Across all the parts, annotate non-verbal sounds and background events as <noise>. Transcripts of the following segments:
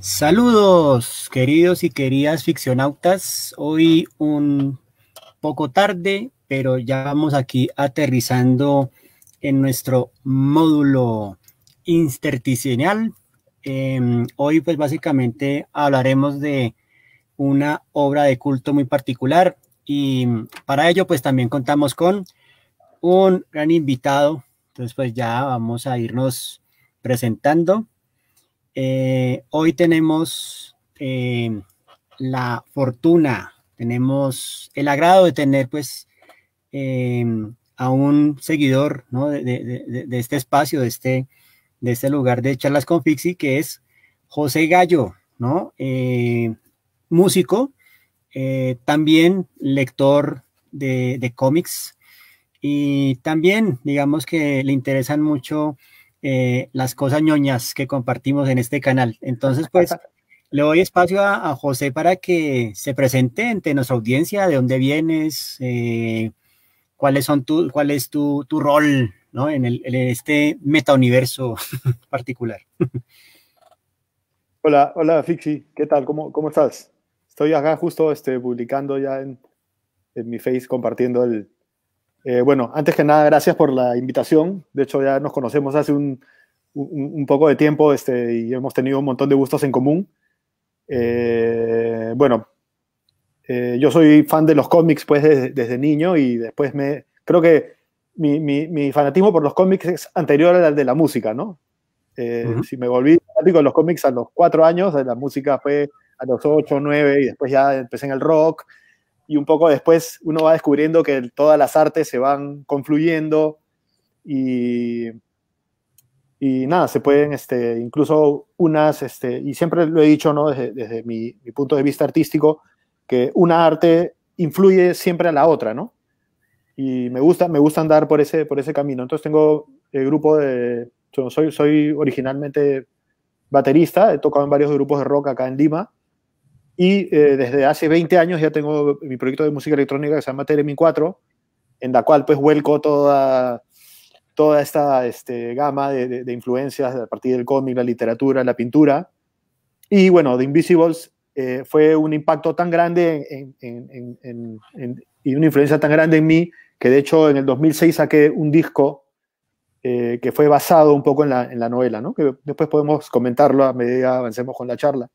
Saludos, queridos y queridas ficcionautas. Hoy un poco tarde, pero ya vamos aquí aterrizando en nuestro módulo intersticial. Em, hoy, pues básicamente hablaremos de una obra de culto muy particular y para ello, pues también contamos con un gran invitado. Entonces, pues ya vamos a irnos presentando. Eh, hoy tenemos eh, la fortuna, tenemos el agrado de tener pues em, a un seguidor de, este espacio, este, de este, lugar de charlas con Fixi, que es José Gallo, ¿no? Eh, músico, también lector de, cómics y también digamos que le interesan mucho eh, las cosas ñoñas que compartimos en este canal. Entonces, pues <laughs> le doy espacio a, José para que se presente ante nuestra audiencia, de dónde vienes, eh, cuáles son tu, cuál es tu, rol en, el, en este metauniverso <laughs> particular. <laughs> Hola, hola Fixi, ¿qué tal? ¿Cómo, cómo estás? Estoy acá justo este, publicando ya en, en mi Face, compartiendo el, eh, bueno, antes que nada, gracias por la invitación. De hecho, ya nos conocemos hace un, poco de tiempo este, y hemos tenido un montón de gustos en común. Eh, bueno, eh, yo soy fan de los cómics pues, desde, niño y después me... Creo que mi, fanatismo por los cómics es anterior al de la música, ¿no? Si me volví fanático los cómics a los cuatro años, la música fue a los ocho, nueve y después ya empecé en el rock y un poco después uno va descubriendo que todas las artes se van confluyendo y, nada, se pueden este, incluso unas, este, y siempre lo he dicho ¿no? desde, mi, punto de vista artístico, que una arte influye siempre a la otra, ¿no? Y me gusta, me andar por ese, por ese camino. Entonces tengo el grupo de... Soy, soy originalmente baterista, he tocado en varios grupos de rock acá en Lima y eh, desde hace 20 años ya tengo mi proyecto de música electrónica que se llama Telemin 4, en la cual pues vuelco toda, toda esta este, gama de, de, influencias a partir del cómic, la literatura, la pintura. Y bueno, The Invisibles eh, fue un impacto tan grande en, en, en, y una influencia tan grande en mí que de hecho en el 2006 saqué un disco eh, que fue basado un poco en la, en la novela, ¿no? que después podemos comentarlo a medida que avancemos con la charla.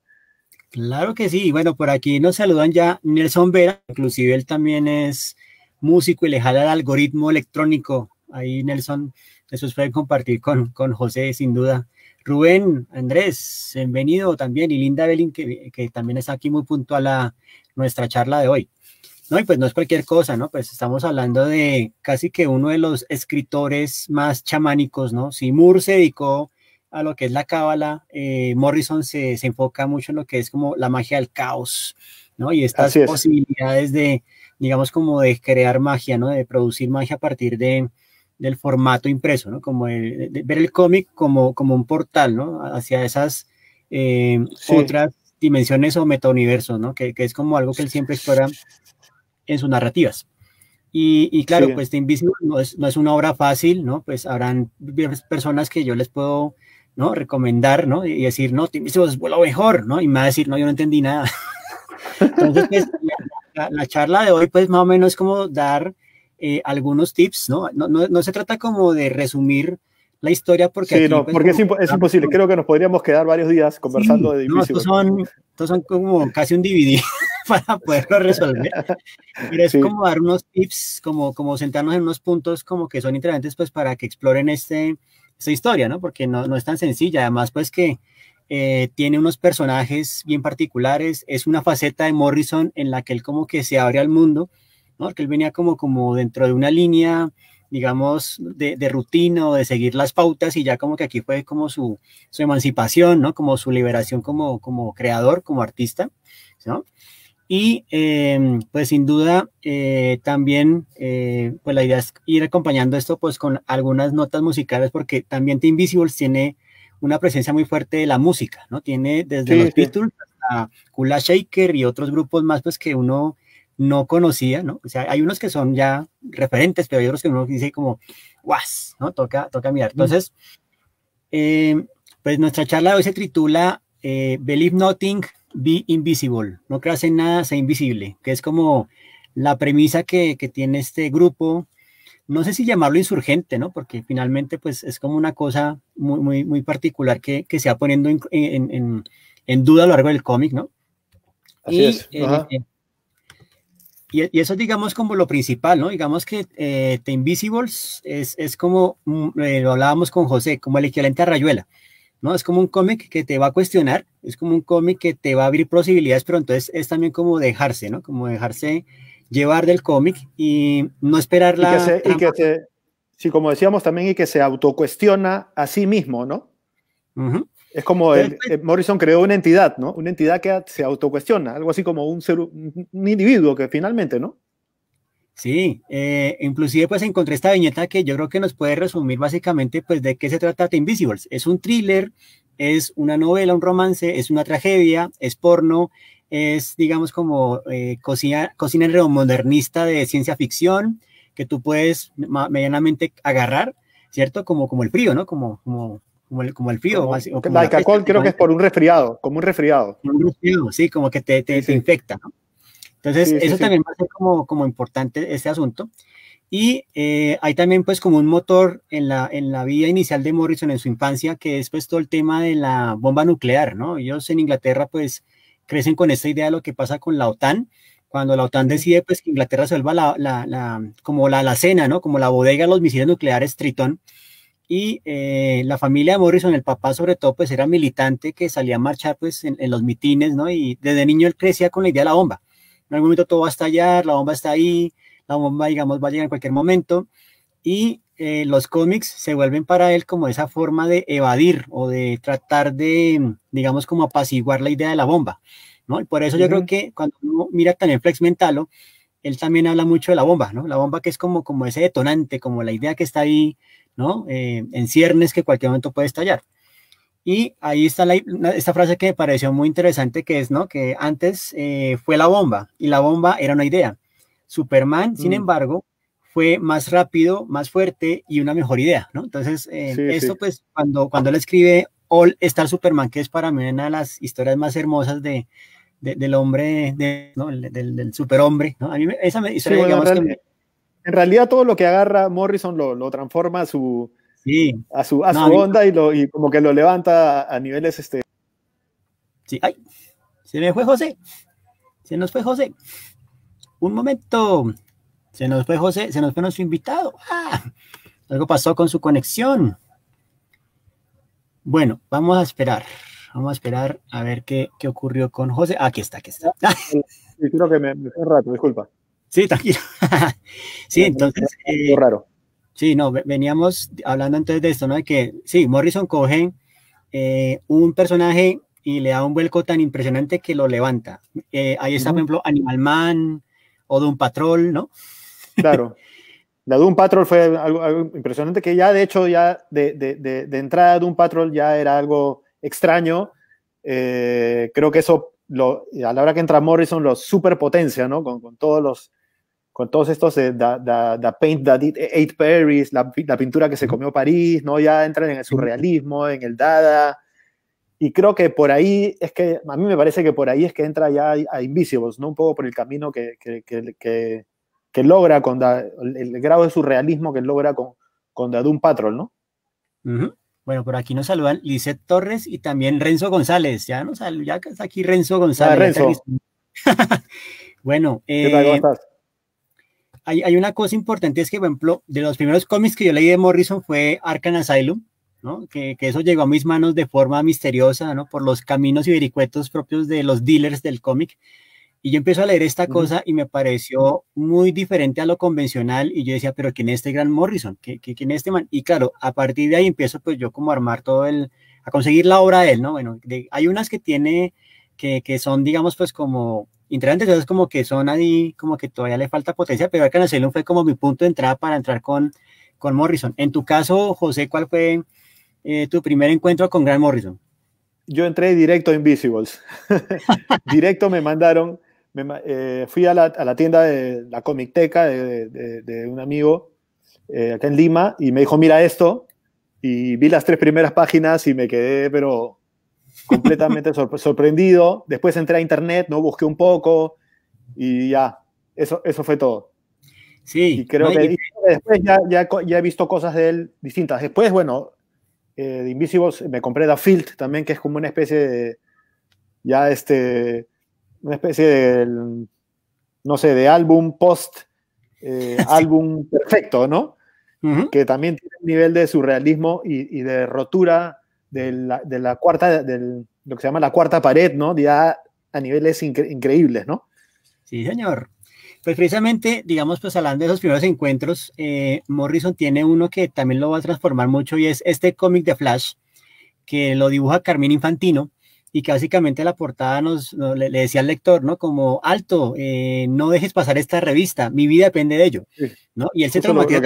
Claro que sí. Bueno, por aquí nos saludan ya Nelson Vera, inclusive él también es músico y le jala el algoritmo electrónico. Ahí Nelson, eso pueden compartir con, José, sin duda. Rubén, Andrés, bienvenido también. Y Linda Belín, que, que, también está aquí muy puntual a nuestra charla de hoy. No, y pues no es cualquier cosa, ¿no? Pues estamos hablando de casi que uno de los escritores más chamánicos, ¿no? Simur se dedicó a lo que es la cábala, eh, Morrison se, se, enfoca mucho en lo que es como la magia del caos, ¿no? Y estas posibilidades de, digamos, como de crear magia, ¿no? De producir magia a partir de, del formato impreso, ¿no? Como ver el cómic como, como un portal, ¿no? Hacia esas eh, otras dimensiones o metauniversos, ¿no? Que, que, es como algo que él siempre explora en sus narrativas. Y, y claro, pues The Invisible no es, no es, una obra fácil, ¿no? Pues habrán personas que yo les puedo ¿no? Recomendar, ¿no? Y decir, no, eso es lo mejor, ¿no? Y me va a decir, no, yo no entendí nada. <laughs> Entonces, pues, la, charla de hoy, pues más o menos es como dar eh, algunos tips, ¿no? No, ¿no? no, se trata como de resumir la historia porque... Sí, no, pues, porque es, imposible. Creo que nos podríamos quedar varios días conversando de No, estos son, son como casi un DVD <laughs> para poderlo resolver. Pero es como dar unos tips, como, como sentarnos en unos puntos como que son interesantes pues para que exploren este esa historia, ¿no? Porque no, no es tan sencilla, además pues que eh, tiene unos personajes bien particulares, es una faceta de Morrison en la que él como que se abre al mundo, ¿no? Porque él venía como, como dentro de una línea, digamos, de, de rutina o de seguir las pautas y ya como que aquí fue como su, su emancipación, ¿no? Como su liberación como, como creador, como artista, ¿no? Y em, pues sin duda eh, también eh, pues la idea es ir acompañando esto pues con algunas notas musicales porque también The Invisibles tiene una presencia muy fuerte de la música, ¿no? Tiene desde los Títulos hasta Kula Shaker y otros grupos más pues que uno no conocía, ¿no? O sea, hay unos que son ya referentes, pero hay otros que uno dice como, guas, ¿no? Toca, toca mirar. Entonces, em, pues nuestra charla hoy se titula eh, Believe Nothing, Be Invisible, no creas en nada, sea invisible, que es como la premisa que, tiene este grupo, no sé si llamarlo insurgente, ¿no? Porque finalmente pues es como una cosa muy, muy, muy particular que, se va poniendo en, duda a lo largo del cómic, ¿no? Así y, es. Eh, eh, y, eso digamos como lo principal, ¿no? Digamos que eh, The Invisibles es, como, mm, lo hablábamos con José, como el equivalente a Rayuela. ¿no? Es como un cómic que te va a cuestionar, es como un cómic que te va a abrir posibilidades, pero entonces es también como dejarse, ¿no? Como dejarse llevar del cómic y no esperar la... Y que se, sí, como decíamos también, y que se autocuestiona a sí mismo, ¿no? Es como el, pues eh, Morrison creó una entidad, ¿no? Una entidad que se autocuestiona, algo así como un individuo que finalmente, ¿no? Sí, eh, inclusive pues encontré esta viñeta que yo creo que nos puede resumir básicamente pues de qué se trata The Invisibles. Es un thriller, es una novela, un romance, es una tragedia, es porno, es digamos como eh, cocina, cocina modernista de ciencia ficción que tú puedes medianamente agarrar, ¿cierto? Como, como el frío, ¿no? Como, como, como el, como el frío. la alcohol creo que es por un resfriado, como un resfriado. Un resfriado, sí, como que te, te, infecta, entonces, eso también va a ser como, importante este asunto. Y eh, hay también pues como un motor en la, en la vida inicial de Morrison en su infancia, que es pues todo el tema de la bomba nuclear, ¿no? Ellos en Inglaterra pues crecen con esta idea de lo que pasa con la OTAN, cuando la OTAN decide pues que Inglaterra se vuelva la, la, la como la cena, ¿no? Como la bodega de los misiles nucleares Tritón. Y eh, la familia de Morrison, el papá sobre todo, pues era militante que salía a marchar pues en, en los mitines, ¿no? Y desde niño él crecía con la idea de la bomba en algún momento todo va a estallar, la bomba está ahí, la bomba, digamos, va a llegar en cualquier momento. Y eh, los cómics se vuelven para él como esa forma de evadir o de tratar de, digamos, como apaciguar la idea de la bomba, ¿no? Y por eso yo creo que cuando uno mira también Flex Mentalo, él también habla mucho de la bomba, ¿no? La bomba que es como, como ese detonante, como la idea que está ahí, ¿no? Eh, en ciernes que cualquier momento puede estallar. Y ahí está la, esta frase que me pareció muy interesante, que es, ¿no? Que antes eh, fue la bomba y la bomba era una idea. Superman, sin mm. embargo, fue más rápido, más fuerte y una mejor idea, ¿no? Entonces, eh, esto pues cuando, cuando él escribe All Star Superman, que es para mí una de las historias más hermosas de, del hombre, ¿no? del, superhombre, ¿no? A mí esa historia, en, realidad, todo lo que agarra Morrison lo, lo transforma a su a su, onda y, como que lo levanta a, niveles este. Sí, ay, se me fue José. Se nos fue José. Un momento. Se nos fue José, se nos fue nuestro invitado. Ah, algo pasó con su conexión. Bueno, vamos a esperar. Vamos a esperar a ver qué, ocurrió con José. aquí está, aquí está. Creo <laughs> que me, fue rato, disculpa. Sí, tranquilo. <laughs> sí, entonces. raro. Sí, no, veníamos hablando antes de esto, ¿no? De que sí, Morrison coge eh, un personaje y le da un vuelco tan impresionante que lo levanta. Eh, ahí está, por ejemplo, Animal Man o Doom Patrol, ¿no? Claro. <laughs> La Doom Patrol fue algo, impresionante que ya, de hecho, ya de, de, de, de entrada Doom Patrol ya era algo extraño. Eh, creo que eso, lo, a la hora que entra Morrison, lo superpotencia, ¿no? con todos los con todos estos eh, de, Paint That eh, eight Paris, la, pintura que se comió París, ¿no? Ya entran en el surrealismo, en el Dada. Y creo que por ahí es que, a mí me parece que por ahí es que entra ya a Invisibles, ¿no? Un poco por el camino que, que, logra con el, grado de surrealismo que logra con, con Doom Patrol, ¿no? Bueno, por aquí nos saludan Lizette Torres y también Renzo González. Ya nos ya está aquí Renzo González. Renzo. <laughs> bueno, eh, hay, una cosa importante, es que, por ejemplo, de los primeros cómics que yo leí de Morrison fue Arkham Asylum, Que, eso llegó a mis manos de forma misteriosa, Por los caminos y vericuetos propios de los dealers del cómic. Y yo empiezo a leer esta cosa y me pareció muy diferente a lo convencional y yo decía, pero ¿quién es este gran Morrison? quién es este man? Y claro, a partir de ahí empiezo pues yo como a armar todo el, a conseguir la obra de él, ¿no? Bueno, hay unas que tiene, que, que son digamos pues como interesante. Entonces, como que son ahí, como que todavía le falta potencia, pero el fue como mi punto de entrada para entrar con, con Morrison. En tu caso, José, ¿cuál fue eh, tu primer encuentro con Grant Morrison? Yo entré directo a Invisibles. <laughs> directo me mandaron, eh, fui a la, tienda de la Comicteca de, de, un amigo eh, acá en Lima y me dijo, mira esto. Y vi las tres primeras páginas y me quedé, pero completamente sorprendido. Después entré a internet, ¿no? Busqué un poco y ya, eso, eso fue todo. Sí. Y creo que después ya, he visto cosas de él distintas. Después, bueno, eh, de Invisibles me compré The Field también, que es como una especie de, ya este, una especie de, no sé, de álbum post, eh, <laughs> álbum perfecto, ¿no? Que también tiene un nivel de surrealismo y de rotura de la, cuarta, de lo que se llama la cuarta pared, ¿no? Ya a niveles increíbles, ¿no? Sí, señor. Pues precisamente, digamos, pues hablando de esos primeros encuentros, eh, Morrison tiene uno que también lo va a transformar mucho y es este cómic de Flash, que lo dibuja Carmín Infantino y que básicamente la portada nos, le, decía al lector, ¿no? Como, alto, eh, no dejes pasar esta revista, mi vida depende de ello, ¿no? Y él se traumatiza,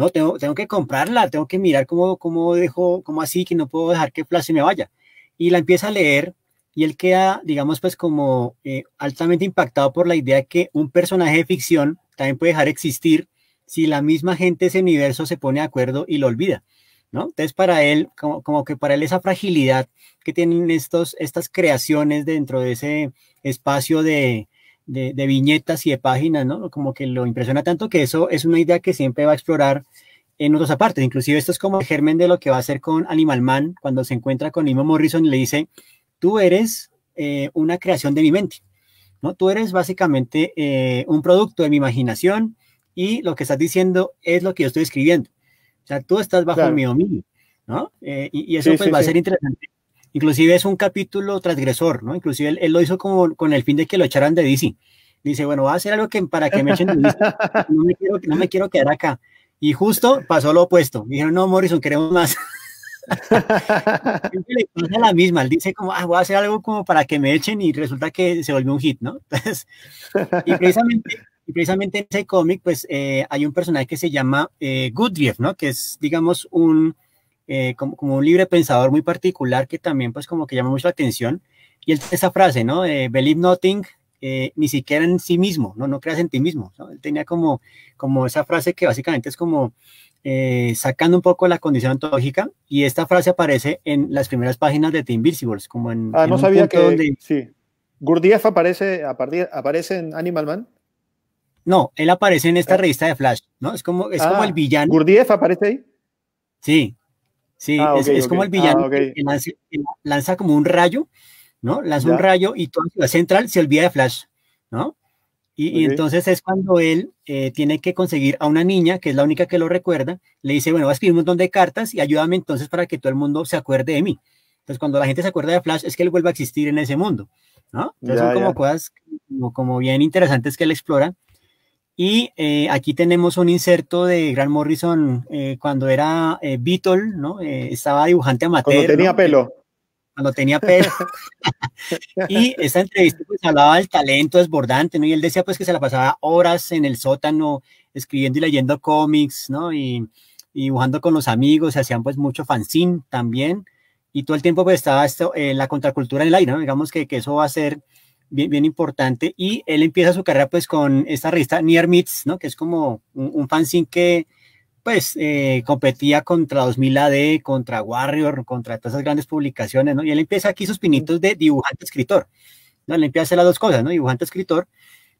no, tengo, tengo que comprarla, tengo que mirar cómo, dejo, cómo así, que no puedo dejar que Flash me vaya. Y la empieza a leer y él queda, digamos, pues como eh, altamente impactado por la idea que un personaje de ficción también puede dejar existir si la misma gente de ese universo se pone de acuerdo y lo olvida. ¿No? Entonces, para él, como, como, que para él esa fragilidad que tienen estos, estas creaciones dentro de ese espacio de, de, viñetas y de páginas, ¿no? Como que lo impresiona tanto que eso es una idea que siempre va a explorar en otros apartes. Inclusive esto es como el germen de lo que va a hacer con Animal Man cuando se encuentra con Nemo Morrison y le dice, tú eres eh, una creación de mi mente, ¿no? Tú eres básicamente eh, un producto de mi imaginación y lo que estás diciendo es lo que yo estoy escribiendo. O sea, tú estás bajo mi dominio, ¿no? Eh, y, eso pues va a ser interesante Inclusive es un capítulo transgresor, ¿no? Inclusive él, lo hizo como con el fin de que lo echaran de DC. Dice, bueno, voy a hacer algo que, para que me echen de DC. <laughs> No me quiero, quedar acá. Y justo pasó lo opuesto. Dijeron, no, Morrison, queremos más. <laughs> Siempre le pasa la misma. Él dice como, ah, voy a hacer algo como para que me echen y resulta que se volvió un hit, ¿no? <laughs> y precisamente, en ese cómic, pues eh, hay un personaje que se llama eh, ¿no? Que es, digamos, un eh, como, como, un libre pensador muy particular que también pues como que llama mucho la atención. Y él, esa frase, ¿no? believe nothing, eh, ni siquiera en sí mismo, ¿no? No creas en ti mismo. Él tenía como, como esa frase que básicamente es como eh, sacando un poco la condición ontológica y esta frase aparece en las primeras páginas de The Invisibles, como en... Ah, no sabía que... Donde... Sí. ¿Gurdjieff aparece, aparece en Animal Man? No, él aparece en esta ah. revista de Flash, ¿no? Es como, es como el ah, villano. ¿Gurdjieff aparece ahí? Sí, Sí, ah, es, como el ah, villano que lanza, como un rayo, ¿no? Lanza un rayo y toda Ciudad Central se olvida de Flash, ¿no? Y, entonces es cuando él eh, tiene que conseguir a una niña, que es la única que lo recuerda, le dice, bueno, va a escribir un montón de cartas y ayúdame entonces para que todo el mundo se acuerde de mí. Entonces cuando la gente se acuerda de Flash es que él vuelve a existir en ese mundo, ¿no? Entonces son como cosas como, bien interesantes que él explora y eh, aquí tenemos un inserto de Grant Morrison eh, cuando era eh, Beatle, ¿no? estaba dibujante amateur. Cuando tenía pelo. Cuando tenía pelo. <laughs> y esta entrevista pues, hablaba del talento desbordante, ¿no? Y él decía pues que se la pasaba horas en el sótano escribiendo y leyendo cómics, ¿no? Y, dibujando con los amigos, se hacían pues mucho fanzine también. Y todo el tiempo pues estaba esto, la contracultura en el aire, ¿no? Digamos que, que eso va a ser bien, importante. Y él empieza su carrera pues con esta revista Near Meets, ¿no? Que es como un, fanzine que pues eh, competía contra 2000 AD, contra Warrior, contra todas esas grandes publicaciones, ¿no? Y él empieza aquí sus pinitos de dibujante-escritor, ¿no? Él empieza a hacer las dos cosas, ¿no? Dibujante-escritor,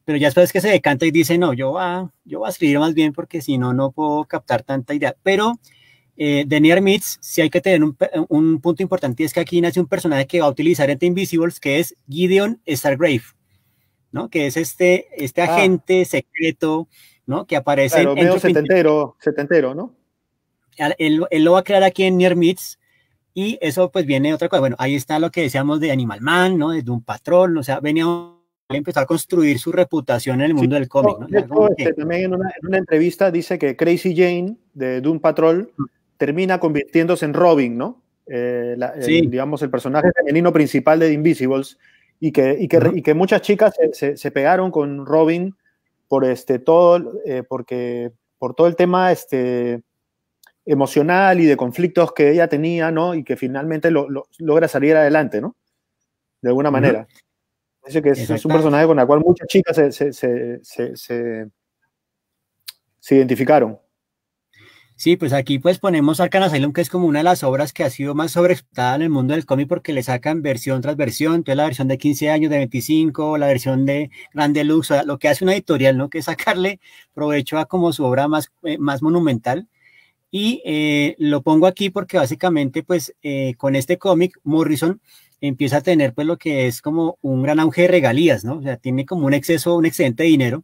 pero ya después que se decanta y dice, no, yo voy yo voy a escribir más bien porque si no, no puedo captar tanta idea. Pero eh, de Near Meets, si hay que tener un, punto importante, es que aquí nace un personaje que va a utilizar en Invisibles, que es Gideon Stargrave, ¿no? Que es este, este ah. agente secreto, ¿no? Que aparece... en... el setentero, setentero, ¿no? Él, lo va a crear aquí en Near Meets, y eso pues viene otra cosa. Bueno, ahí está lo que decíamos de Animal Man, ¿no? De un patrón, o sea, venía empezar a construir su reputación en el mundo del cómic. ¿no? Este, también en una, entrevista dice que Crazy Jane de Doom Patrol termina convirtiéndose en Robin, ¿no? Eh, digamos, el personaje femenino principal de Invisibles, y que, muchas chicas se, pegaron con Robin por este, todo, eh, porque por todo el tema este, emocional y de conflictos que ella tenía, ¿no? Y que finalmente logra salir adelante, ¿no? De alguna manera. que es, un personaje con el cual muchas chicas se identificaron. Sí, pues aquí pues ponemos Arkham Asylum, que es como una de las obras que ha sido más sobreexplotada en el mundo del cómic porque le sacan versión tras versión, entonces la versión de 15 años, de 25, la versión de Grande deluxe, lo que hace una editorial, ¿no? Que sacarle provecho a como su obra más, eh, más monumental. Y eh, lo pongo aquí porque básicamente pues eh, con este cómic Morrison empieza a tener pues lo que es como un gran auge de regalías, ¿no? O sea, tiene como un exceso, un excedente de dinero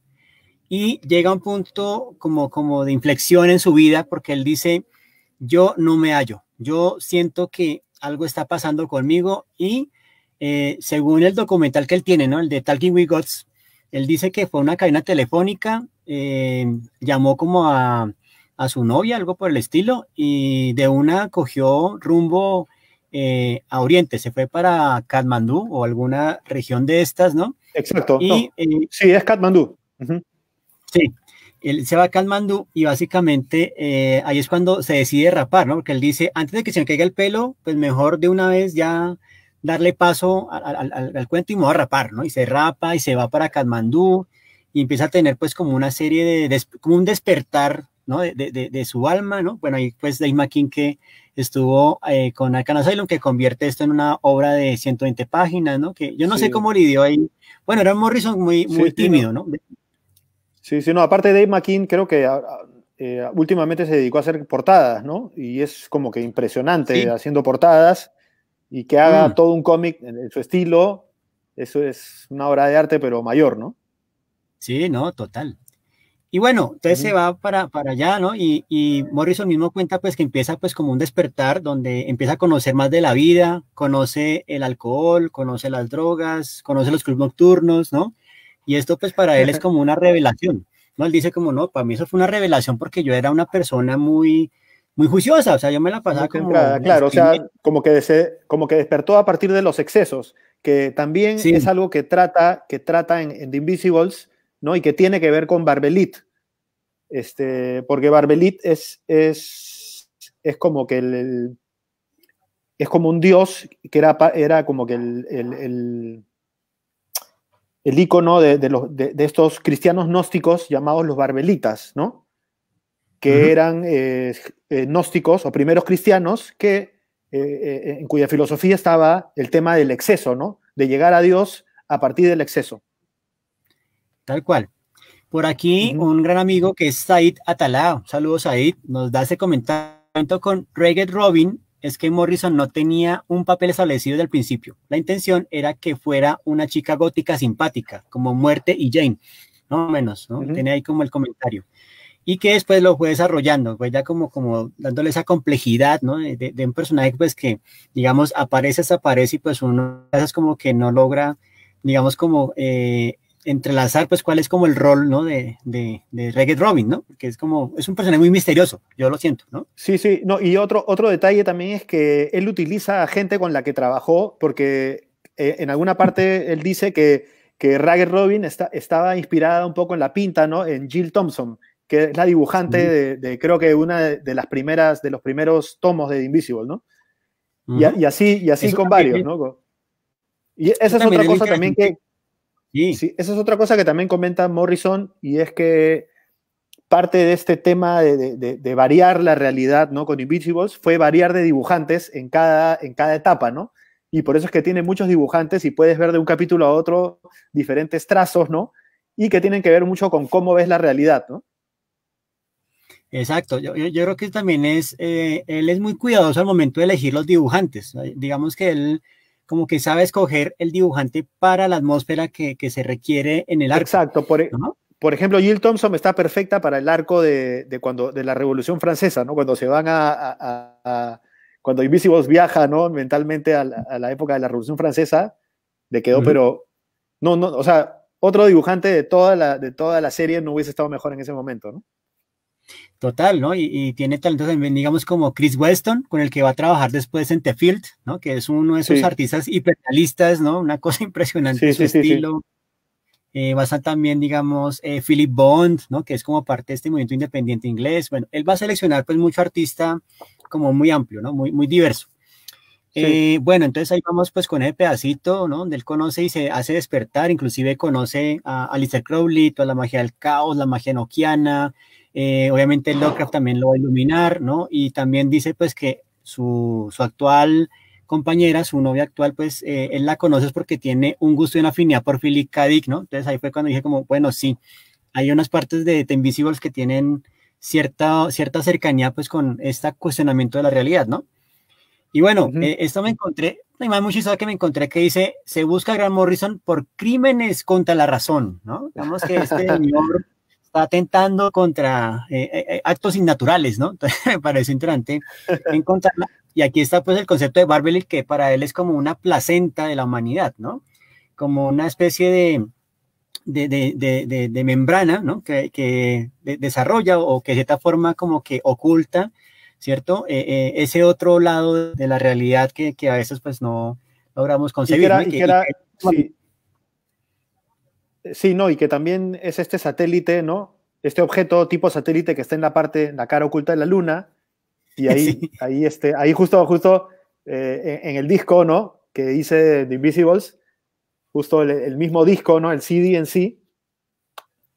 y llega a un punto como, como de inflexión en su vida porque él dice, yo no me hallo, yo siento que algo está pasando conmigo y eh, según el documental que él tiene, ¿no? El de Talking with Gods, él dice que fue una cadena telefónica, eh, llamó como a, su novia, algo por el estilo, y de una cogió rumbo eh, a Oriente, se fue para Katmandú o alguna región de estas, ¿no? Exacto. sí, es Katmandú. Sí, él se va a Kalmandú y básicamente eh, ahí es cuando se decide rapar, ¿no? Porque él dice, antes de que se me caiga el pelo, pues mejor de una vez ya darle paso al, cuento y me a rapar, ¿no? Y se rapa y se va para Kalmandú y empieza a tener pues como una serie de, como un despertar, ¿no? De, su alma, ¿no? Bueno, ahí pues Dave McKean que estuvo eh, con Alcana que convierte esto en una obra de 120 páginas, ¿no? Que yo no sé cómo lidió ahí. Bueno, era Morrison muy, muy tímido, ¿no? Sí, sí, no, aparte Dave McKean creo que ah, ah, eh, últimamente se dedicó a hacer portadas, ¿no? Y es como que impresionante haciendo portadas y que haga mm. todo un cómic en su estilo, eso es una obra de arte pero mayor, ¿no? Sí, no, total. Y bueno, entonces se va para, para allá, ¿no? Y, y, Morrison mismo cuenta pues que empieza pues como un despertar donde empieza a conocer más de la vida, conoce el alcohol, conoce las drogas, conoce los clubes nocturnos, ¿no? Y esto pues para él es como una revelación, ¿no? Él dice como, no, para mí eso fue una revelación porque yo era una persona muy, muy juiciosa, o sea, yo me la pasaba como... Claro, o sea, como que, como que despertó a partir de los excesos, que también es algo que trata, que trata en, The Invisibles, ¿no? Y que tiene que ver con Barbelit, este, porque Barbelit es, es, es como que el, es como un dios que era, era como que el, el icono de, los, de, estos cristianos gnósticos llamados los barbelitas, ¿no? Que eran eh, eh, gnósticos o primeros cristianos que, eh, en cuya filosofía estaba el tema del exceso, ¿no? De llegar a Dios a partir del exceso. Tal cual. Por aquí un gran amigo que es Said Atalao. Saludos, Said. Nos da ese comentario con Reggae Robin es que Morrison no tenía un papel establecido desde el principio. La intención era que fuera una chica gótica simpática, como Muerte y Jane, no menos, ¿no? Tiene ahí como el comentario. Y que después lo fue desarrollando, pues ya como, como dándole esa complejidad, ¿no? De, un personaje, pues que, digamos, aparece, desaparece y pues uno es como que no logra, digamos, como eh, entrelazar, pues, cuál es como el rol, ¿no? De, de, de Robin, ¿no? es como, es un personaje muy misterioso, yo lo siento, ¿no? Sí, sí, no, y otro, otro detalle también es que él utiliza a gente con la que trabajó, porque eh, en alguna parte él dice que, que Ragged Robin está, estaba inspirada un poco en la pinta, ¿no? En Jill Thompson, que es la dibujante de, creo que una de, las primeras, de los primeros tomos de Invisible, ¿no? y, así, y así con varios, ¿no? Y esa es otra cosa también que, Sí. esa es otra cosa que también comenta Morrison y es que parte de este tema de, variar la realidad ¿no? con Invisibles fue variar de dibujantes en cada, en cada etapa, ¿no? Y por eso es que tiene muchos dibujantes y puedes ver de un capítulo a otro diferentes trazos, ¿no? Y que tienen que ver mucho con cómo ves la realidad, ¿no? Exacto, yo, creo que también es, eh, él es muy cuidadoso al momento de elegir los dibujantes. Digamos que él como que sabe escoger el dibujante para la atmósfera que, que se requiere en el arco. Exacto, por, e ejemplo, Jill Thompson está perfecta para el arco de, de, cuando, de la Revolución Francesa, ¿no? Cuando se van a... cuando Invisible viaja, ¿no? Mentalmente a la, época de la Revolución Francesa, le quedó, pero... No, no, o sea, otro dibujante de toda, la, de toda la serie no hubiese estado mejor en ese momento, ¿no? Total, ¿no? Y, tiene talentos también, digamos, como Chris Weston, con el que va a trabajar después en The Field, ¿no? Que es uno de esos artistas hiperrealistas, ¿no? Una cosa <laughs> impresionante sí, su estilo. va a estar también, digamos, eh, Philip Bond, ¿no? Que es como parte de este movimiento independiente inglés. Bueno, él va a seleccionar, pues, mucho artista como muy amplio, ¿no? Muy, muy diverso. Eh, bueno, entonces ahí vamos pues con ese pedacito, ¿no? Donde él conoce y se hace despertar, inclusive conoce a Alistair Crowley, toda la magia del caos, la magia noquiana, eh, obviamente Lovecraft también lo va a iluminar, ¿no? Y también dice pues que su, actual compañera, su novia actual, pues eh, él la conoce porque tiene un gusto y una afinidad por Philip K. Dick, ¿no? Entonces ahí fue cuando dije como, bueno, sí, hay unas partes de The que tienen cierta, cierta cercanía pues con este cuestionamiento de la realidad, ¿no? Y bueno, eh, esto me encontré, más muchísimo que me encontré que dice, se busca a Graham Morrison por crímenes contra la razón, ¿no? Digamos que este <laughs> está atentando contra eh, eh, eh, actos innaturales, ¿no? <laughs> Para me parece encontrarla. Y aquí está pues el concepto de Barbelil que para él es como una placenta de la humanidad, ¿no? Como una especie de, de, membrana, ¿no? Que, desarrolla o que de cierta forma como que oculta, ¿cierto? ese otro lado de la realidad que, a veces pues no logramos concebir. Sí, no, y que también es este satélite, ¿no? Este objeto tipo satélite que está en la parte, en la cara oculta de la luna, y ahí, ahí, este, ahí justo, justo eh, en, el disco, ¿no? Que dice The Invisibles, justo el, mismo disco, ¿no? El CD en sí,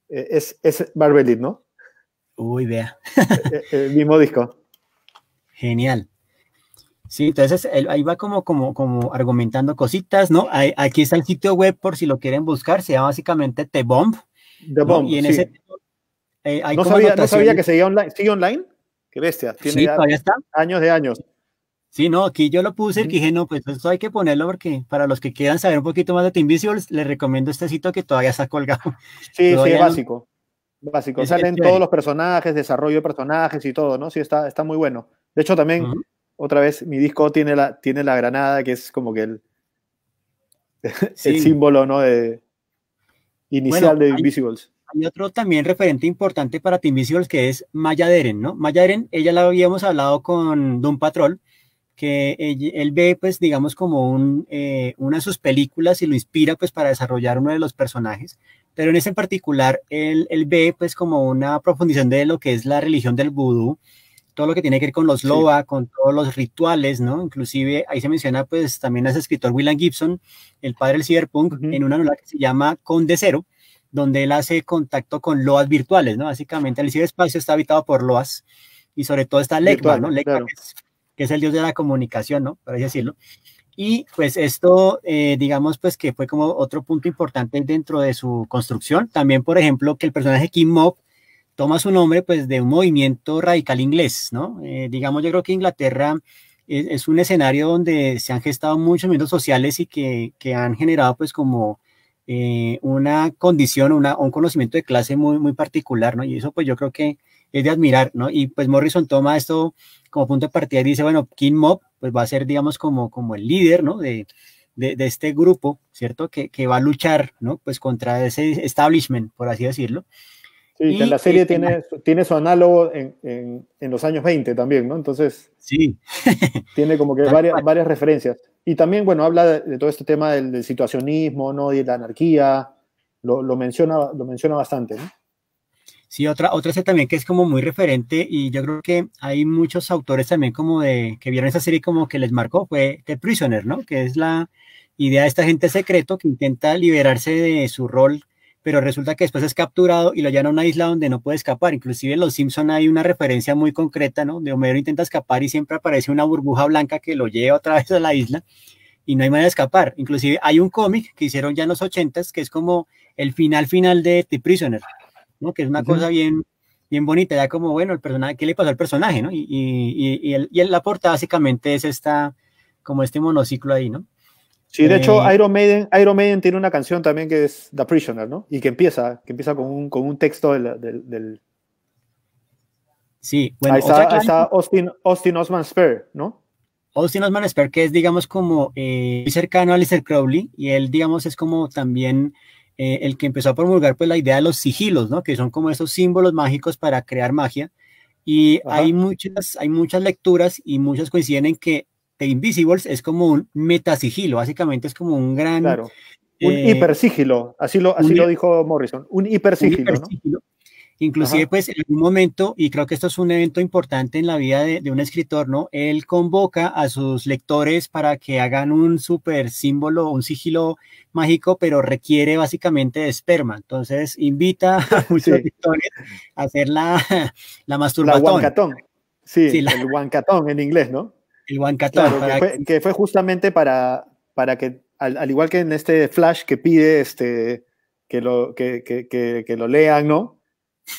eh, es, es ¿no? Uy, vea. Eh, el mismo disco. Genial. Sí, entonces ahí va como, argumentando cositas, ¿no? aquí está el sitio web por si lo quieren buscar, se llama básicamente The Bomb. The Bomb, y en ese, eh, no, sabía, que seguía online. ¿Sigue online? Qué bestia, tiene está. años de años. Sí, no, aquí yo lo puse, y dije, no, pues esto hay que ponerlo porque para los que quieran saber un poquito más de Team Visual, les recomiendo este sitio que todavía está colgado. Sí, <laughs> sí, es básico. Básico. Salen todos los personajes, desarrollo de personajes y todo, ¿no? Sí, está, está muy bueno. De hecho, también otra vez, mi disco tiene la, tiene la granada, que es como que el, <laughs> símbolo ¿no? inicial de Invisibles. Hay, otro también referente importante para Team Invisibles que es Maya Deren, ¿no? Maya Deren, ella la habíamos hablado con Don Patrol, que él, ve, pues, digamos, como eh, una de sus películas y lo inspira, pues, para desarrollar uno de los personajes. Pero en ese en particular, él, ve, pues, como una profundización de lo que es la religión del vudú todo lo que tiene que ver con los loa, con todos los rituales, ¿no? Inclusive ahí se menciona pues también es escritor William Gibson, el padre del cyberpunk, en una novela que se llama Conde Cero, donde él hace contacto con loas virtuales, ¿no? Básicamente el ciberespacio está habitado por loas y sobre todo está Legma, ¿no? Legma, que, es, el dios de la comunicación, ¿no? Para decirlo. Y pues esto, eh, digamos, pues que fue como otro punto importante dentro de su construcción. También, por ejemplo, que el personaje Kim Mob toma su nombre pues de un movimiento radical inglés, ¿no? Eh, digamos, yo creo que Inglaterra e-, es, un escenario donde se han gestado muchos movimientos sociales y que, que han generado pues como eh, una condición, una, un conocimiento de clase muy, muy particular, ¿no? Y eso pues yo creo que es de admirar, ¿no? Y pues Morrison toma esto como punto de partida y dice, bueno, King Mob pues va a ser, digamos, como, como el líder, ¿no? De, de, de este grupo, ¿cierto? Que, que, va a luchar, ¿no? Pues contra ese establishment, por así decirlo. Sí, la serie este, tiene, tiene su análogo en, en, los años 20 también, ¿no? Entonces, sí. <laughs> tiene como que varias, varias referencias. Y también, bueno, habla de, todo este tema del, situacionismo, ¿no? Y la anarquía, lo, lo menciona, lo menciona bastante, ¿no? Sí, otra, otra serie también que es como muy referente y yo creo que hay muchos autores también como de que vieron esa serie como que les marcó fue The Prisoner, ¿no? Que es la idea de esta gente secreto que intenta liberarse de su rol pero resulta que después es capturado y lo llevan a una isla donde no puede escapar. Inclusive en Los Simpson hay una referencia muy concreta, ¿no? De Homero intenta escapar y siempre aparece una burbuja blanca que lo lleva otra <laughs> vez a la isla y no hay manera de escapar. Inclusive hay un cómic que hicieron ya en los ochentas que es como el final final de The Prisoner, ¿no? Que es una cosa bien, bien bonita, ya como, bueno, el personaje, ¿qué le pasó al personaje, no? Y, y, y, la portada básicamente es esta, como este monociclo ahí, ¿no? Sí, de hecho, eh, Iron Maiden, Iron tiene una canción también que es The Prisoner, ¿no? Y que empieza, que empieza con un, con un texto del, Sí, bueno, está, Austin, Osman Spare, ¿no? Austin Osman Spare, que es, digamos, como eh, muy cercano a Lister Crowley, y él, digamos, es como también eh, el que empezó a promulgar pues, la idea de los sigilos, ¿no? Que son como esos símbolos mágicos para crear magia. Y hay muchas, hay muchas lecturas y muchas coinciden en que Invisibles es como un metasigilo, básicamente es como un gran... Un eh, hipersigilo, así, lo, dijo Morrison, un hipersigilo. ¿no? Inclusive, pues, en un momento, y creo que esto es un evento importante en la vida de, un escritor, ¿no? Él convoca a sus lectores para que hagan un super símbolo, un sigilo mágico, pero requiere básicamente de esperma. Entonces, invita a <laughs> muchos a hacer la, <laughs> la masturbación. La huancatón. Sí, el huancatón en inglés, ¿no? El que, fue, justamente para, para que, al, igual que en este flash que pide este, que, lo, que, lo lean, ¿no?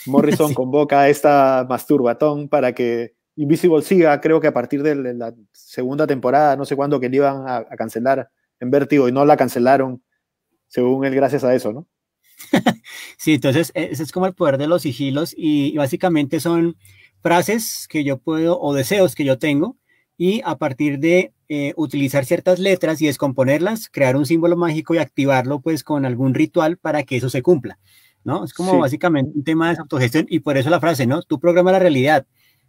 Morrison <laughs> convoca a esta masturbatón para que Invisible siga, creo que a partir de la segunda temporada, no sé cuándo, que le iban a, cancelar en Vértigo y no la cancelaron, según él, gracias a eso, ¿no? <laughs> sí, entonces e, ese es como el poder de los sigilos y, y, básicamente son frases que yo puedo o deseos que yo tengo y a partir de eh, utilizar ciertas letras y descomponerlas, crear un símbolo mágico y activarlo pues con algún ritual para que eso se cumpla, ¿no? Es como básicamente un tema de autogestión y por eso la frase, ¿no? Tú programas la realidad,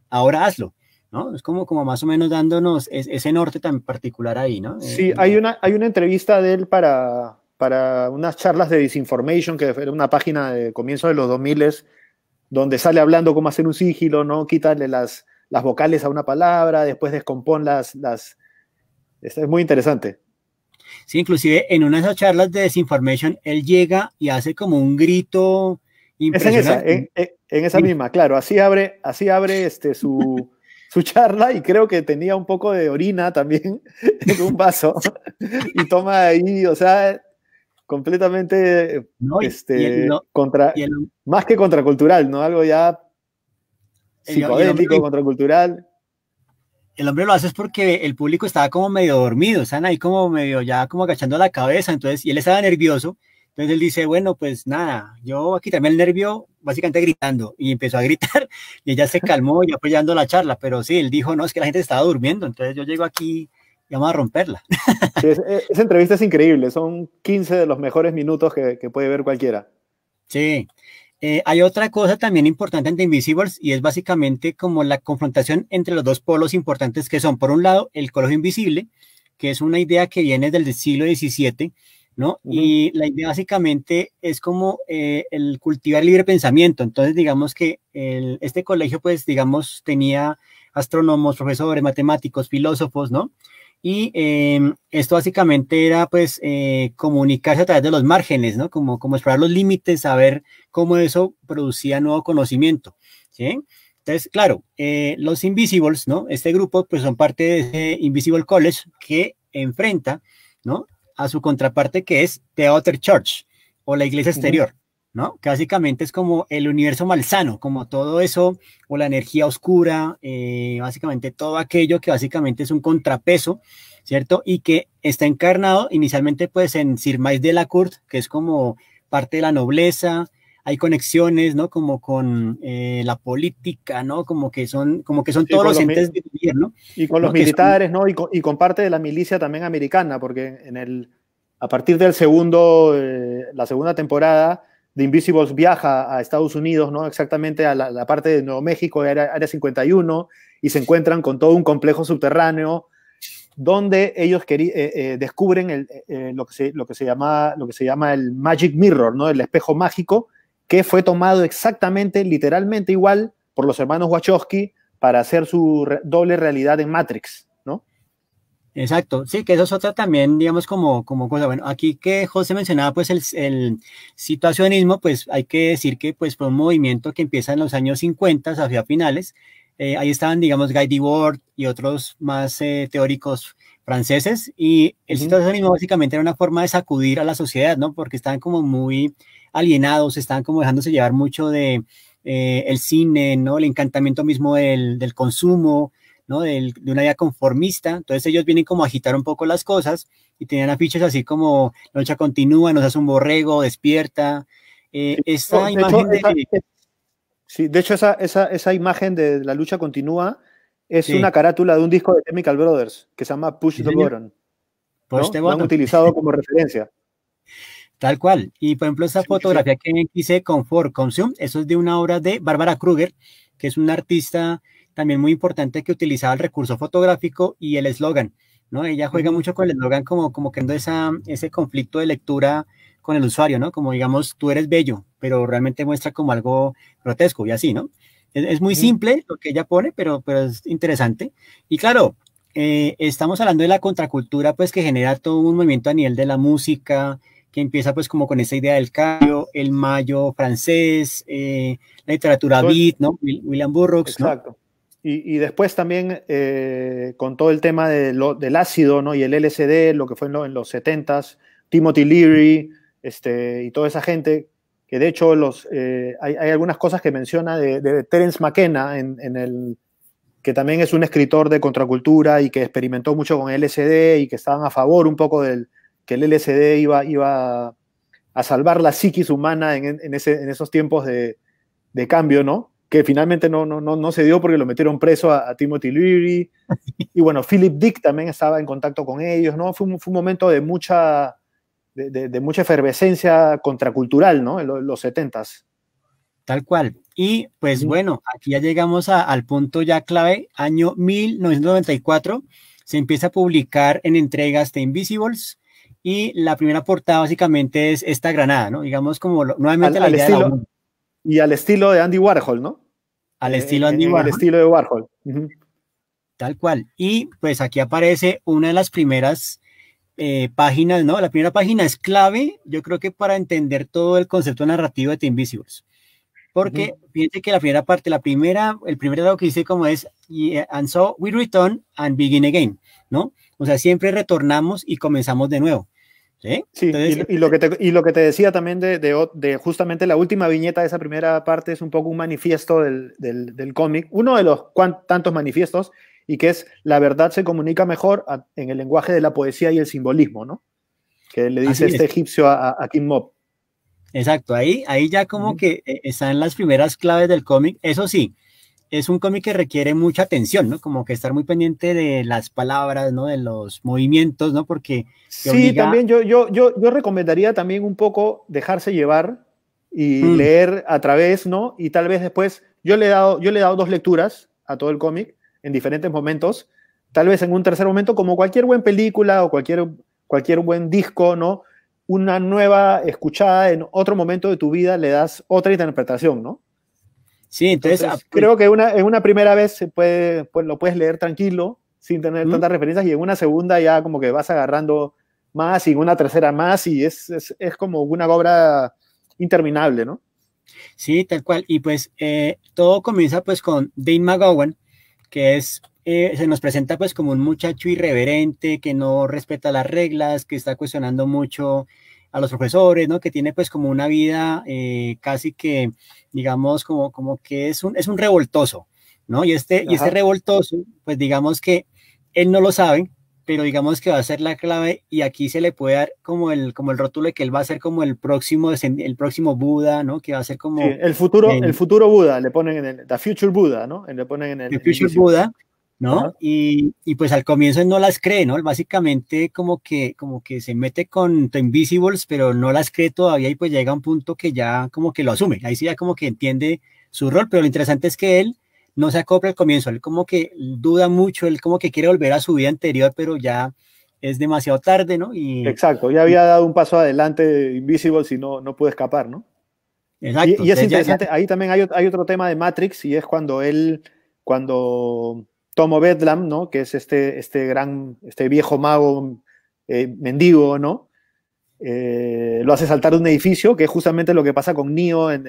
ahora hazlo. ¿No? Es como, como más o menos dándonos ese norte tan particular ahí, ¿no? Eh, sí, hay una, hay una entrevista de él para, para unas charlas de Disinformation, que era una página de comienzo de los 2000 donde sale hablando cómo hacer un sigilo, ¿no? Quítale las, las vocales a una palabra, después descompón las... las... es muy interesante. Sí, inclusive en una de esas charlas de Disinformation, él llega y hace como un grito impresionante. Es en esa, en, esa misma, claro. Así abre, así abre este, su, su charla y creo que tenía un poco de orina también <laughs> en un vaso. <laughs> y toma ahí, o sea, completamente no, este, contra, más que contracultural, ¿no? Algo ya psicodélico, el, contracultural. El hombre lo hace es porque el público estaba como medio dormido, están ahí como medio ya como agachando la cabeza, entonces, y él estaba nervioso, entonces él dice, bueno, pues nada, yo aquí también el nervio, básicamente gritando, y empezó a gritar, <laughs> y ella se calmó, y apoyando la charla, pero sí, él dijo, no, es que la gente estaba durmiendo, entonces yo llego aquí y vamos a romperla. <laughs> E, esa entrevista es increíble, son 15 de los mejores minutos que, que puede ver cualquiera. Sí, eh, hay otra cosa también importante en The Invisibles y es básicamente como la confrontación entre los dos polos importantes que son, por un lado, el colegio invisible, que es una idea que viene del siglo XVII, ¿no? Y la idea básicamente es como eh, el cultivar libre pensamiento. Entonces, digamos que este colegio, pues, digamos, tenía astrónomos, profesores, matemáticos, filósofos, ¿no? Y em, esto básicamente era pues eh, comunicarse a través de los márgenes, ¿no? Como, como explorar los límites, saber cómo eso producía nuevo conocimiento, ¿sí? Entonces, claro, eh, los Invisibles, ¿no? Este grupo pues son parte de Invisible College que enfrenta, ¿no? A su contraparte que es The Outer Church o la iglesia exterior, ¿no? Que básicamente es como el universo malsano, como todo eso, o la energía oscura, eh, básicamente todo aquello que básicamente es un contrapeso, ¿cierto? Y que está encarnado inicialmente pues en Sir de la Court, que es como parte de la nobleza, hay conexiones, ¿no? Como con eh, la política, ¿no? Como que son, como que son todos los, entes de gobierno. Y con los militares, ¿no? Y con, parte de la milicia también americana, porque en el, a partir del segundo, eh, la segunda temporada, The Invisibles viaja a Estados Unidos, ¿no? Exactamente a la, parte de Nuevo México, área, 51, y se encuentran con todo un complejo subterráneo donde ellos descubren lo, que se, llama, el Magic Mirror, ¿no? El espejo mágico, que fue tomado exactamente, literalmente igual por los hermanos Wachowski para hacer su doble realidad en Matrix. Exacto, sí, que eso es otra también, digamos, como, como cosa. Bueno, aquí que José mencionaba, pues el, el situacionismo, pues hay que decir que pues fue un movimiento que empieza en los años 50, hacia finales. Eh, ahí estaban, digamos, Guy Debord y otros más eh, teóricos franceses, y el situacionismo básicamente era una forma de sacudir a la sociedad, ¿no? Porque estaban como muy alienados, estaban como dejándose llevar mucho de eh, el cine, ¿no? El encantamiento mismo del, del consumo, de, una idea conformista. Entonces ellos vienen como a agitar un poco las cosas y tenían afiches así como la lucha continúa, nos hace un borrego, despierta. Eh, de imagen hecho, de... Esa, hecho esa, imagen de la lucha continúa es una carátula de un disco de Chemical Brothers que se llama Push the Button. Lo han utilizado <laughs> como referencia. Tal cual. Y por ejemplo, esa fotografía que hice con For Consume, eso es de una obra de Barbara Kruger, que es una artista también muy importante que utilizaba el recurso fotográfico y el eslogan, ¿no? Ella juega mucho con el eslogan como, como creando esa, ese conflicto de lectura con el usuario, ¿no? Como digamos, tú eres bello, pero realmente muestra como algo grotesco y así, ¿no? Es, muy simple lo que ella pone, pero, pero es interesante. Y claro, eh, estamos hablando de la contracultura, pues que genera todo un movimiento a nivel de la música, que empieza pues como con esa idea del cambio, el mayo francés, eh, la literatura beat, ¿no? William Burroughs, ¿no? Y, después también eh, con todo el tema de del ácido ¿no? y el LSD, lo que fue en, los 70s, Timothy Leary este, y toda esa gente, que de hecho los, eh, hay, hay, algunas cosas que menciona de, Terence McKenna, en, el, que también es un escritor de contracultura y que experimentó mucho con LSD y que estaban a favor un poco del que el LSD iba, iba a salvar la psiquis humana en, en ese, esos tiempos de, de cambio, ¿no? que finalmente no, no, no, no se dio porque lo metieron preso a, Timothy Leary. <laughs> Y bueno, Philip Dick también estaba en contacto con ellos, ¿no? Fue un, momento de mucha, de, mucha efervescencia contracultural, ¿no? En los setentas. Tal cual. Y pues bueno, aquí ya llegamos al punto ya clave, año 1994, se empieza a publicar en entregas de Invisibles y la primera portada básicamente es esta granada, ¿no? Digamos como nuevamente la y al estilo de Andy Warhol, ¿no? Al eh, estilo Andy Warhol. Al estilo de Warhol. Tal cual. Y pues aquí aparece una de las primeras eh, páginas, ¿no? La primera página es clave, yo creo que para entender todo el concepto narrativo de The Invisibles. Porque fíjense que la primera parte, la primera, el primer lado que dice como es, eh, and so we return and begin again, ¿no? O sea, siempre retornamos y comenzamos de nuevo. ¿Sí? y, lo que te, decía también de, justamente la última viñeta de esa primera parte es un poco un manifiesto del, cómic, uno de los tantos manifiestos, y que es la verdad se comunica mejor en el lenguaje de la poesía y el simbolismo, ¿no? Que le dice este egipcio a, Kim Mob. Exacto, ahí, ahí ya como que eh, están las primeras claves del cómic, eso sí, es un cómic que requiere mucha atención, ¿no? Como que estar muy pendiente de las palabras, ¿no? De los movimientos, ¿no? Porque... Sí, también yo, yo, yo, yo recomendaría también un poco dejarse llevar y mm. leer a través, ¿no? Y tal vez después, yo le he dado, yo le he dado dos lecturas a todo el cómic en diferentes momentos, tal vez en un tercer momento, como cualquier buen película o cualquier, cualquier buen disco, ¿no? Una nueva escuchada en otro momento de tu vida le das otra interpretación, ¿no? Sí, entonces, ah, creo pues, que una, en una primera vez se puede, pues, lo puedes leer tranquilo, sin tener tantas referencias, y en una segunda ya como que vas agarrando más y en una tercera más, y es, como una obra interminable, ¿no? Sí, tal cual. Y pues eh, todo comienza pues con Dane McGowan, que es, eh, se nos presenta pues como un muchacho irreverente, que no respeta las reglas, que está cuestionando mucho a los profesores, ¿no? Que tiene pues como una vida eh, casi que, digamos, como, como que es un, es un revoltoso, ¿no? Y este, y este revoltoso, pues digamos que él no lo sabe, pero digamos que va a ser la clave y aquí se le puede dar como el, como el rótulo de que él va a ser como el próximo, el próximo Buda, ¿no? Que va a ser como... el futuro, el futuro Buda, le ponen en el, The Future Buda, ¿no? Le ponen en el... The Future Buda. ¿no? Y, pues al comienzo no las cree, ¿no? Básicamente como que, como que se mete con Invisibles, pero no las cree todavía y pues llega un punto que ya como que lo asume, ahí sí ya como que entiende su rol, pero lo interesante es que él no se acopla al comienzo, él como que duda mucho, él como que quiere volver a su vida anterior, pero ya es demasiado tarde, ¿no? Y, Exacto, ya había dado un paso adelante de Invisibles y no, no pudo escapar, ¿no? Exacto. Y, es interesante, ahí también hay, hay otro tema de Matrix y es cuando él, cuando como Bedlam, ¿no? Que es este, este gran, este viejo mago eh, mendigo, ¿no? Eh, lo hace saltar de un edificio, que es justamente lo que pasa con Neo en,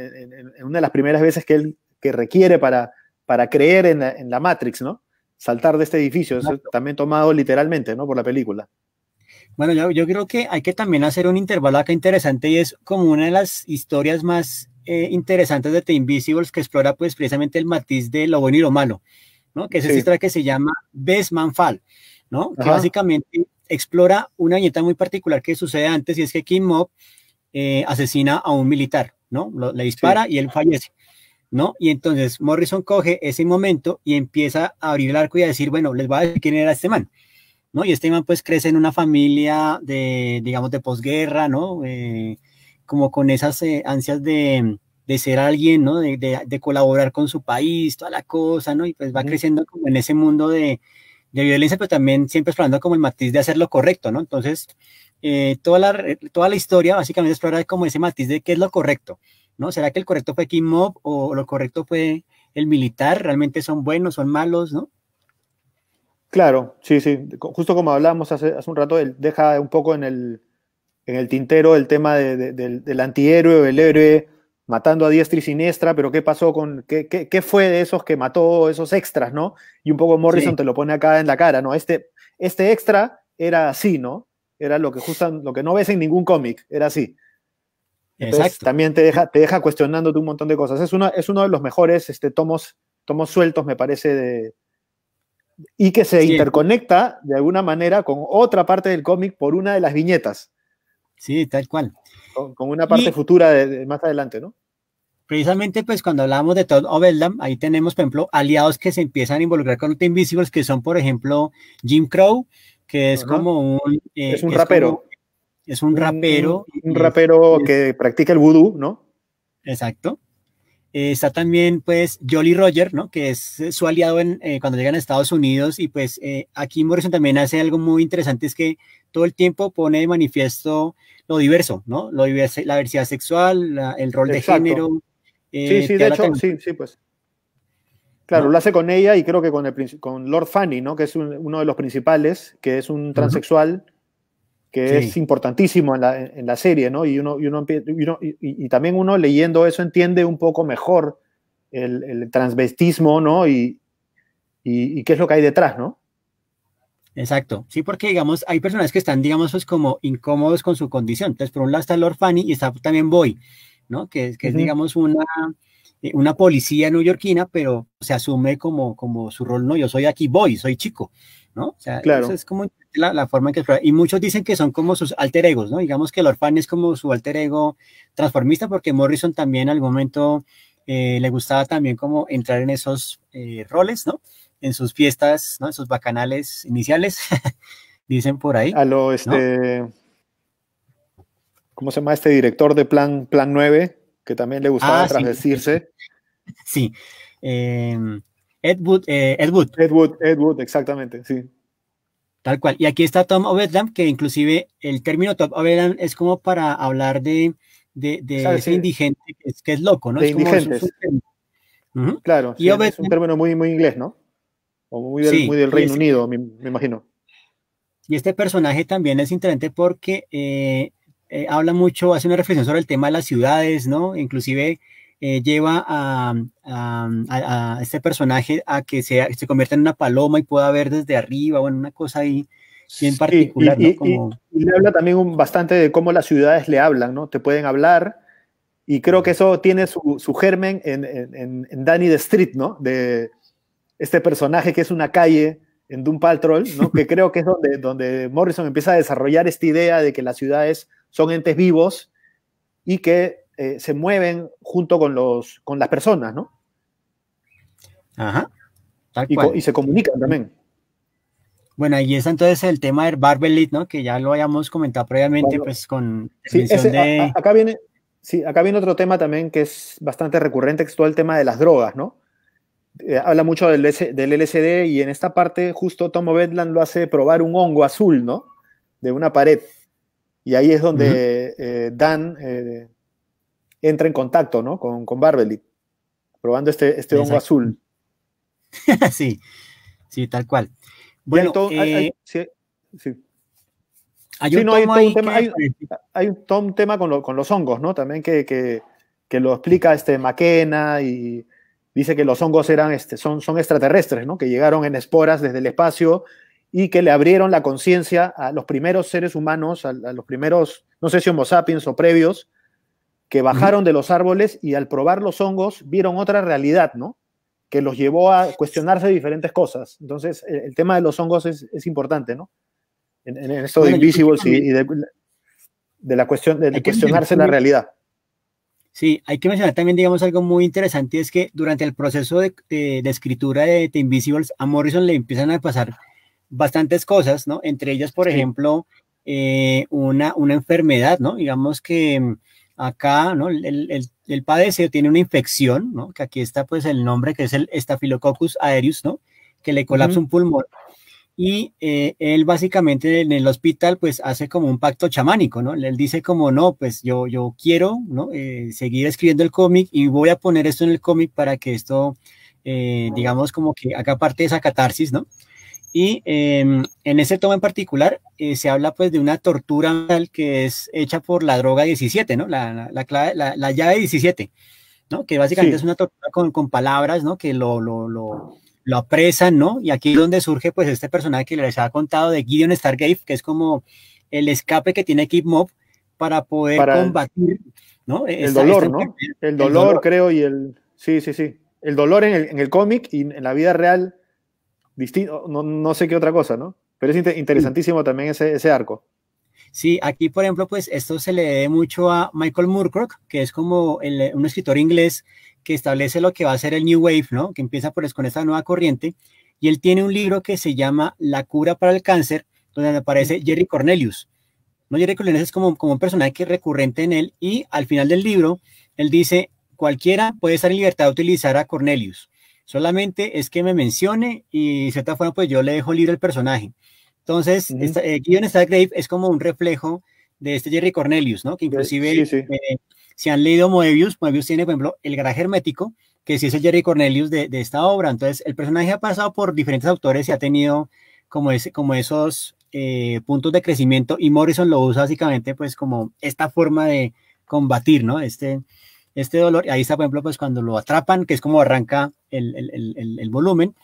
una de las primeras veces que él que requiere para, para creer en la, Matrix, ¿no? Saltar de este edificio, también tomado literalmente, ¿no? Por la película. Bueno, yo, creo que hay que también hacer un intervalo acá interesante y es como una de las historias más eh, interesantes de The Invisibles que explora pues precisamente el matiz de lo bueno y lo malo. ¿no? Que es sí. que se llama Besmanfal, ¿no? Que básicamente explora una viñeta muy particular que sucede antes y es que Kim Mob eh, asesina a un militar, ¿no? le dispara y él fallece, ¿no? Y entonces Morrison coge ese momento y empieza a abrir el arco y a decir, bueno, les voy a decir quién era este man, ¿no? Y este man pues crece en una familia de, digamos, de posguerra, ¿no? Eh, como con esas eh, ansias de de ser alguien, ¿no? De, de, colaborar con su país, toda la cosa, ¿no? Y pues va creciendo como en ese mundo de, violencia, pero también siempre explorando como el matiz de hacer lo correcto, ¿no? Entonces, eh, toda, la, eh, toda la historia básicamente explora como ese matiz de qué es lo correcto, ¿no? ¿Será que el correcto fue Kim Mob o lo correcto fue el militar? ¿Realmente son buenos, son malos, ¿no? Claro, sí, sí. Justo como hablábamos hace, hace un rato, él deja un poco en el, en el tintero el tema del, del antihéroe, el héroe, matando a diestra y siniestra, pero ¿qué pasó con, qué, fue de esos que mató esos extras, ¿no? Y un poco Morrison te lo pone acá en la cara, ¿no? Este, este extra era así, ¿no? Era lo que justan lo que no ves en ningún cómic, era así. Exacto. También te deja, te deja cuestionándote un montón de cosas. Es, una, es uno de los mejores este, tomos, tomos sueltos, me parece, de, y que se interconecta de alguna manera con otra parte del cómic por una de las viñetas. Sí, tal cual. Con, una parte futura de, más adelante, ¿no? Precisamente, pues cuando hablamos de Todd Overland, ahí tenemos, por ejemplo, aliados que se empiezan a involucrar con los Invisibles, que son, por ejemplo, Jim Crow, que es como un. Eh, es un rapero. Es, un rapero. Un, rapero que practica el vudú, ¿no? Exacto. Eh, está también, pues, Jolly Roger, ¿no? Que es eh, su aliado cuando llegan a Estados Unidos. Y pues aquí Morrison también hace algo muy interesante, es que todo el tiempo pone de manifiesto lo diverso, ¿no? Lo la diversidad sexual, el rol de género. sí, eh, sí, de hecho, sí, sí, pues. Claro, lo hace con ella y creo que con, el, con Lord Fanny, ¿no? Que es uno de los principales, que es un transexual, que es importantísimo en la, serie, ¿no? Y, uno, y, también uno leyendo eso entiende un poco mejor el, transvestismo, ¿no? y qué es lo que hay detrás, ¿no? Exacto, sí, porque digamos, hay personas que están, digamos, pues como incómodos con su condición. Entonces, por un lado está Lord Fanny y está también Boy, ¿no? Que, que es, digamos, una, eh, una policía neoyorquina, pero se asume como, como su rol, no, yo soy aquí Boy, soy chico, ¿no? O sea, claro. es como la, la, forma en que... Y muchos dicen que son como sus alter egos, ¿no? Digamos que Lord Fanny es como su alter ego transformista, porque Morrison también en algún momento eh, le gustaba también como entrar en esos eh, roles, ¿no? en sus fiestas, ¿no? En sus bacanales iniciales, <laughs> dicen por ahí. A lo, este, ¿cómo se llama este director de Plan, Plan 9? Que también le gustaba ah, Sí. <laughs> Em, eh, Ed, Wood, Ed, Wood. Ed exactamente, sí. Tal cual. Y aquí está Tom Obedlam, que inclusive el término Tom Obedlam es como para hablar de, de, ese indigente que es, loco, ¿no? es Claro, es un término muy, muy inglés, ¿no? o muy del, Reino Unido, me, imagino. Y este personaje también es interesante porque eh, eh, habla mucho, hace una reflexión sobre el tema de las ciudades, ¿no? Inclusive eh, lleva a, este personaje a que se convierta en una paloma y pueda ver desde arriba, bueno, una cosa ahí bien particular. Y, ¿no? Y, le habla también bastante de cómo las ciudades le hablan, ¿no? Te pueden hablar. Y creo que eso tiene su, germen en, Danny the Street, ¿no? De, este personaje que es una calle en Doom Patrol, ¿no? <laughs> que creo que es donde, Morrison empieza a desarrollar esta idea de que las ciudades son entes vivos y que eh, se mueven junto con, los, con las personas, ¿no? Ajá. y, se comunican también. Bueno, y es entonces el tema del Barbelit, ¿no? Que ya lo habíamos comentado previamente, pues con... acá, viene, sí, acá viene otro tema también que es bastante recurrente, que es todo el tema de las drogas, ¿no? Eh, habla mucho del, del LCD y en esta parte justo Tomo Bedland lo hace probar un hongo azul, ¿no? De una pared. Y ahí es donde eh, Dan eh, entra en contacto, ¿no? Con, con Barbelly, probando este, este hongo azul. <laughs> sí, sí, tal cual. Bueno, hay, sí, sí. un hay un tema, con, los hongos, ¿no? También que, lo explica este Maquena y Dice que los hongos eran, este, son, extraterrestres, ¿no? que llegaron en esporas desde el espacio y que le abrieron la conciencia a los primeros seres humanos, a, los primeros, no sé si Homo sapiens o previos, que bajaron de los árboles y al probar los hongos vieron otra realidad, ¿no? Que los llevó a cuestionarse diferentes cosas. Entonces, eh, el, tema de los hongos es, importante, ¿no? En, esto de Invisibles y, de, la cuestión, de cuestionarse la realidad. Sí, hay que mencionar también, digamos, algo muy interesante, es que durante el proceso de, escritura de The Invisibles, a Morrison le empiezan a pasar bastantes cosas, ¿no? Entre ellas, por ejemplo, eh, una, una enfermedad, ¿no? Digamos que mm, acá, ¿no? El, el, el tiene una infección, ¿no? Que aquí está, pues, el nombre, que es el Staphylococcus aereus, ¿no? Que le colapsa un pulmón y eh, él básicamente en el hospital pues hace como un pacto chamánico, ¿no? Él dice como, no, pues yo, yo quiero, ¿no? Eh, seguir escribiendo el cómic y voy a poner esto en el cómic para que esto, eh, digamos, como que haga parte de esa catarsis, ¿no? Y em, en ese tomo en particular se habla pues de una tortura que es hecha por la droga 17, ¿no? La, la, llave 17, ¿no? Que básicamente es una tortura con, con palabras, ¿no? Que lo, lo lo apresan, ¿no? Y aquí es donde surge pues este personaje que les ha contado de Gideon Stargate, que es como el escape que tiene Kid Mob para poder combatir, ¿no? El dolor, ¿no? El, dolor, creo, y el... Sí, sí, sí. El dolor en el, cómic y en la vida real, distinto, no, sé qué otra cosa, ¿no? Pero es interesantísimo también ese, ese arco. Sí, aquí por ejemplo, pues esto se le debe mucho a Michael Moorcock, que es como un escritor inglés que establece lo que va a ser el New Wave, ¿no? Que empieza por, con esta nueva corriente. Y él tiene un libro que se llama La cura para el cáncer, donde aparece Jerry Cornelius. ¿No? Jerry Cornelius es como, como un personaje recurrente en él. Y al final del libro, él dice, cualquiera puede estar en libertad de utilizar a Cornelius. Solamente es que me mencione y de cierta forma, pues yo le dejo libre el personaje. Entonces, uh -huh. esta, eh, grave es como un reflejo de este Jerry Cornelius, ¿no? Que inclusive eh, si han leído Moebius, Moebius tiene, por ejemplo, el garaje hermético, que sí es el Jerry Cornelius de, esta obra. Entonces, el personaje ha pasado por diferentes autores y ha tenido como, como esos eh, puntos de crecimiento y Morrison lo usa básicamente pues como esta forma de combatir, ¿no? Este, este dolor. Ahí está, por ejemplo, pues cuando lo atrapan, que es como arranca el, volumen.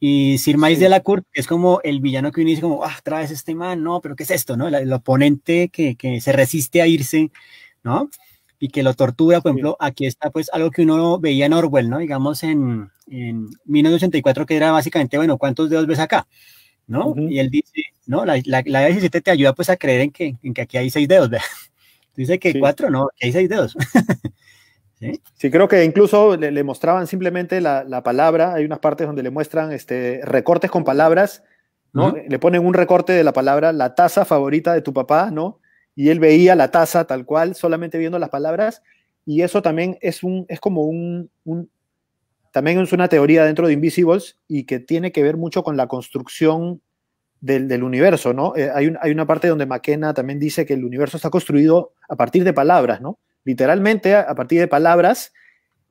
Y Sir Mais de la Cour es como el villano que uno dice como, ah, traes este man, no, pero ¿qué es esto, no? El, oponente que, que, se resiste a irse, ¿no? y que lo tortura, por ejemplo, aquí está pues algo que uno veía en Orwell, ¿no? Digamos en, en 1984, que era básicamente, bueno, ¿cuántos dedos ves acá? ¿No? Y él dice, ¿no? La, la, 17 te ayuda pues a creer en que, en que aquí hay seis dedos, ¿verdad? <laughs> Dice que cuatro, no, que hay seis dedos. <laughs> ¿Sí? creo que incluso le, mostraban simplemente la, palabra, hay unas partes donde le muestran este, recortes con palabras, ¿no? Le ponen un recorte de la palabra, la taza favorita de tu papá, ¿no? y él veía la taza tal cual, solamente viendo las palabras, y eso también es, un, es como un, también es una teoría dentro de Invisibles y que tiene que ver mucho con la construcción del, universo, ¿no? Eh, hay, hay, una parte donde McKenna también dice que el universo está construido a partir de palabras, ¿no? Literalmente a, partir de palabras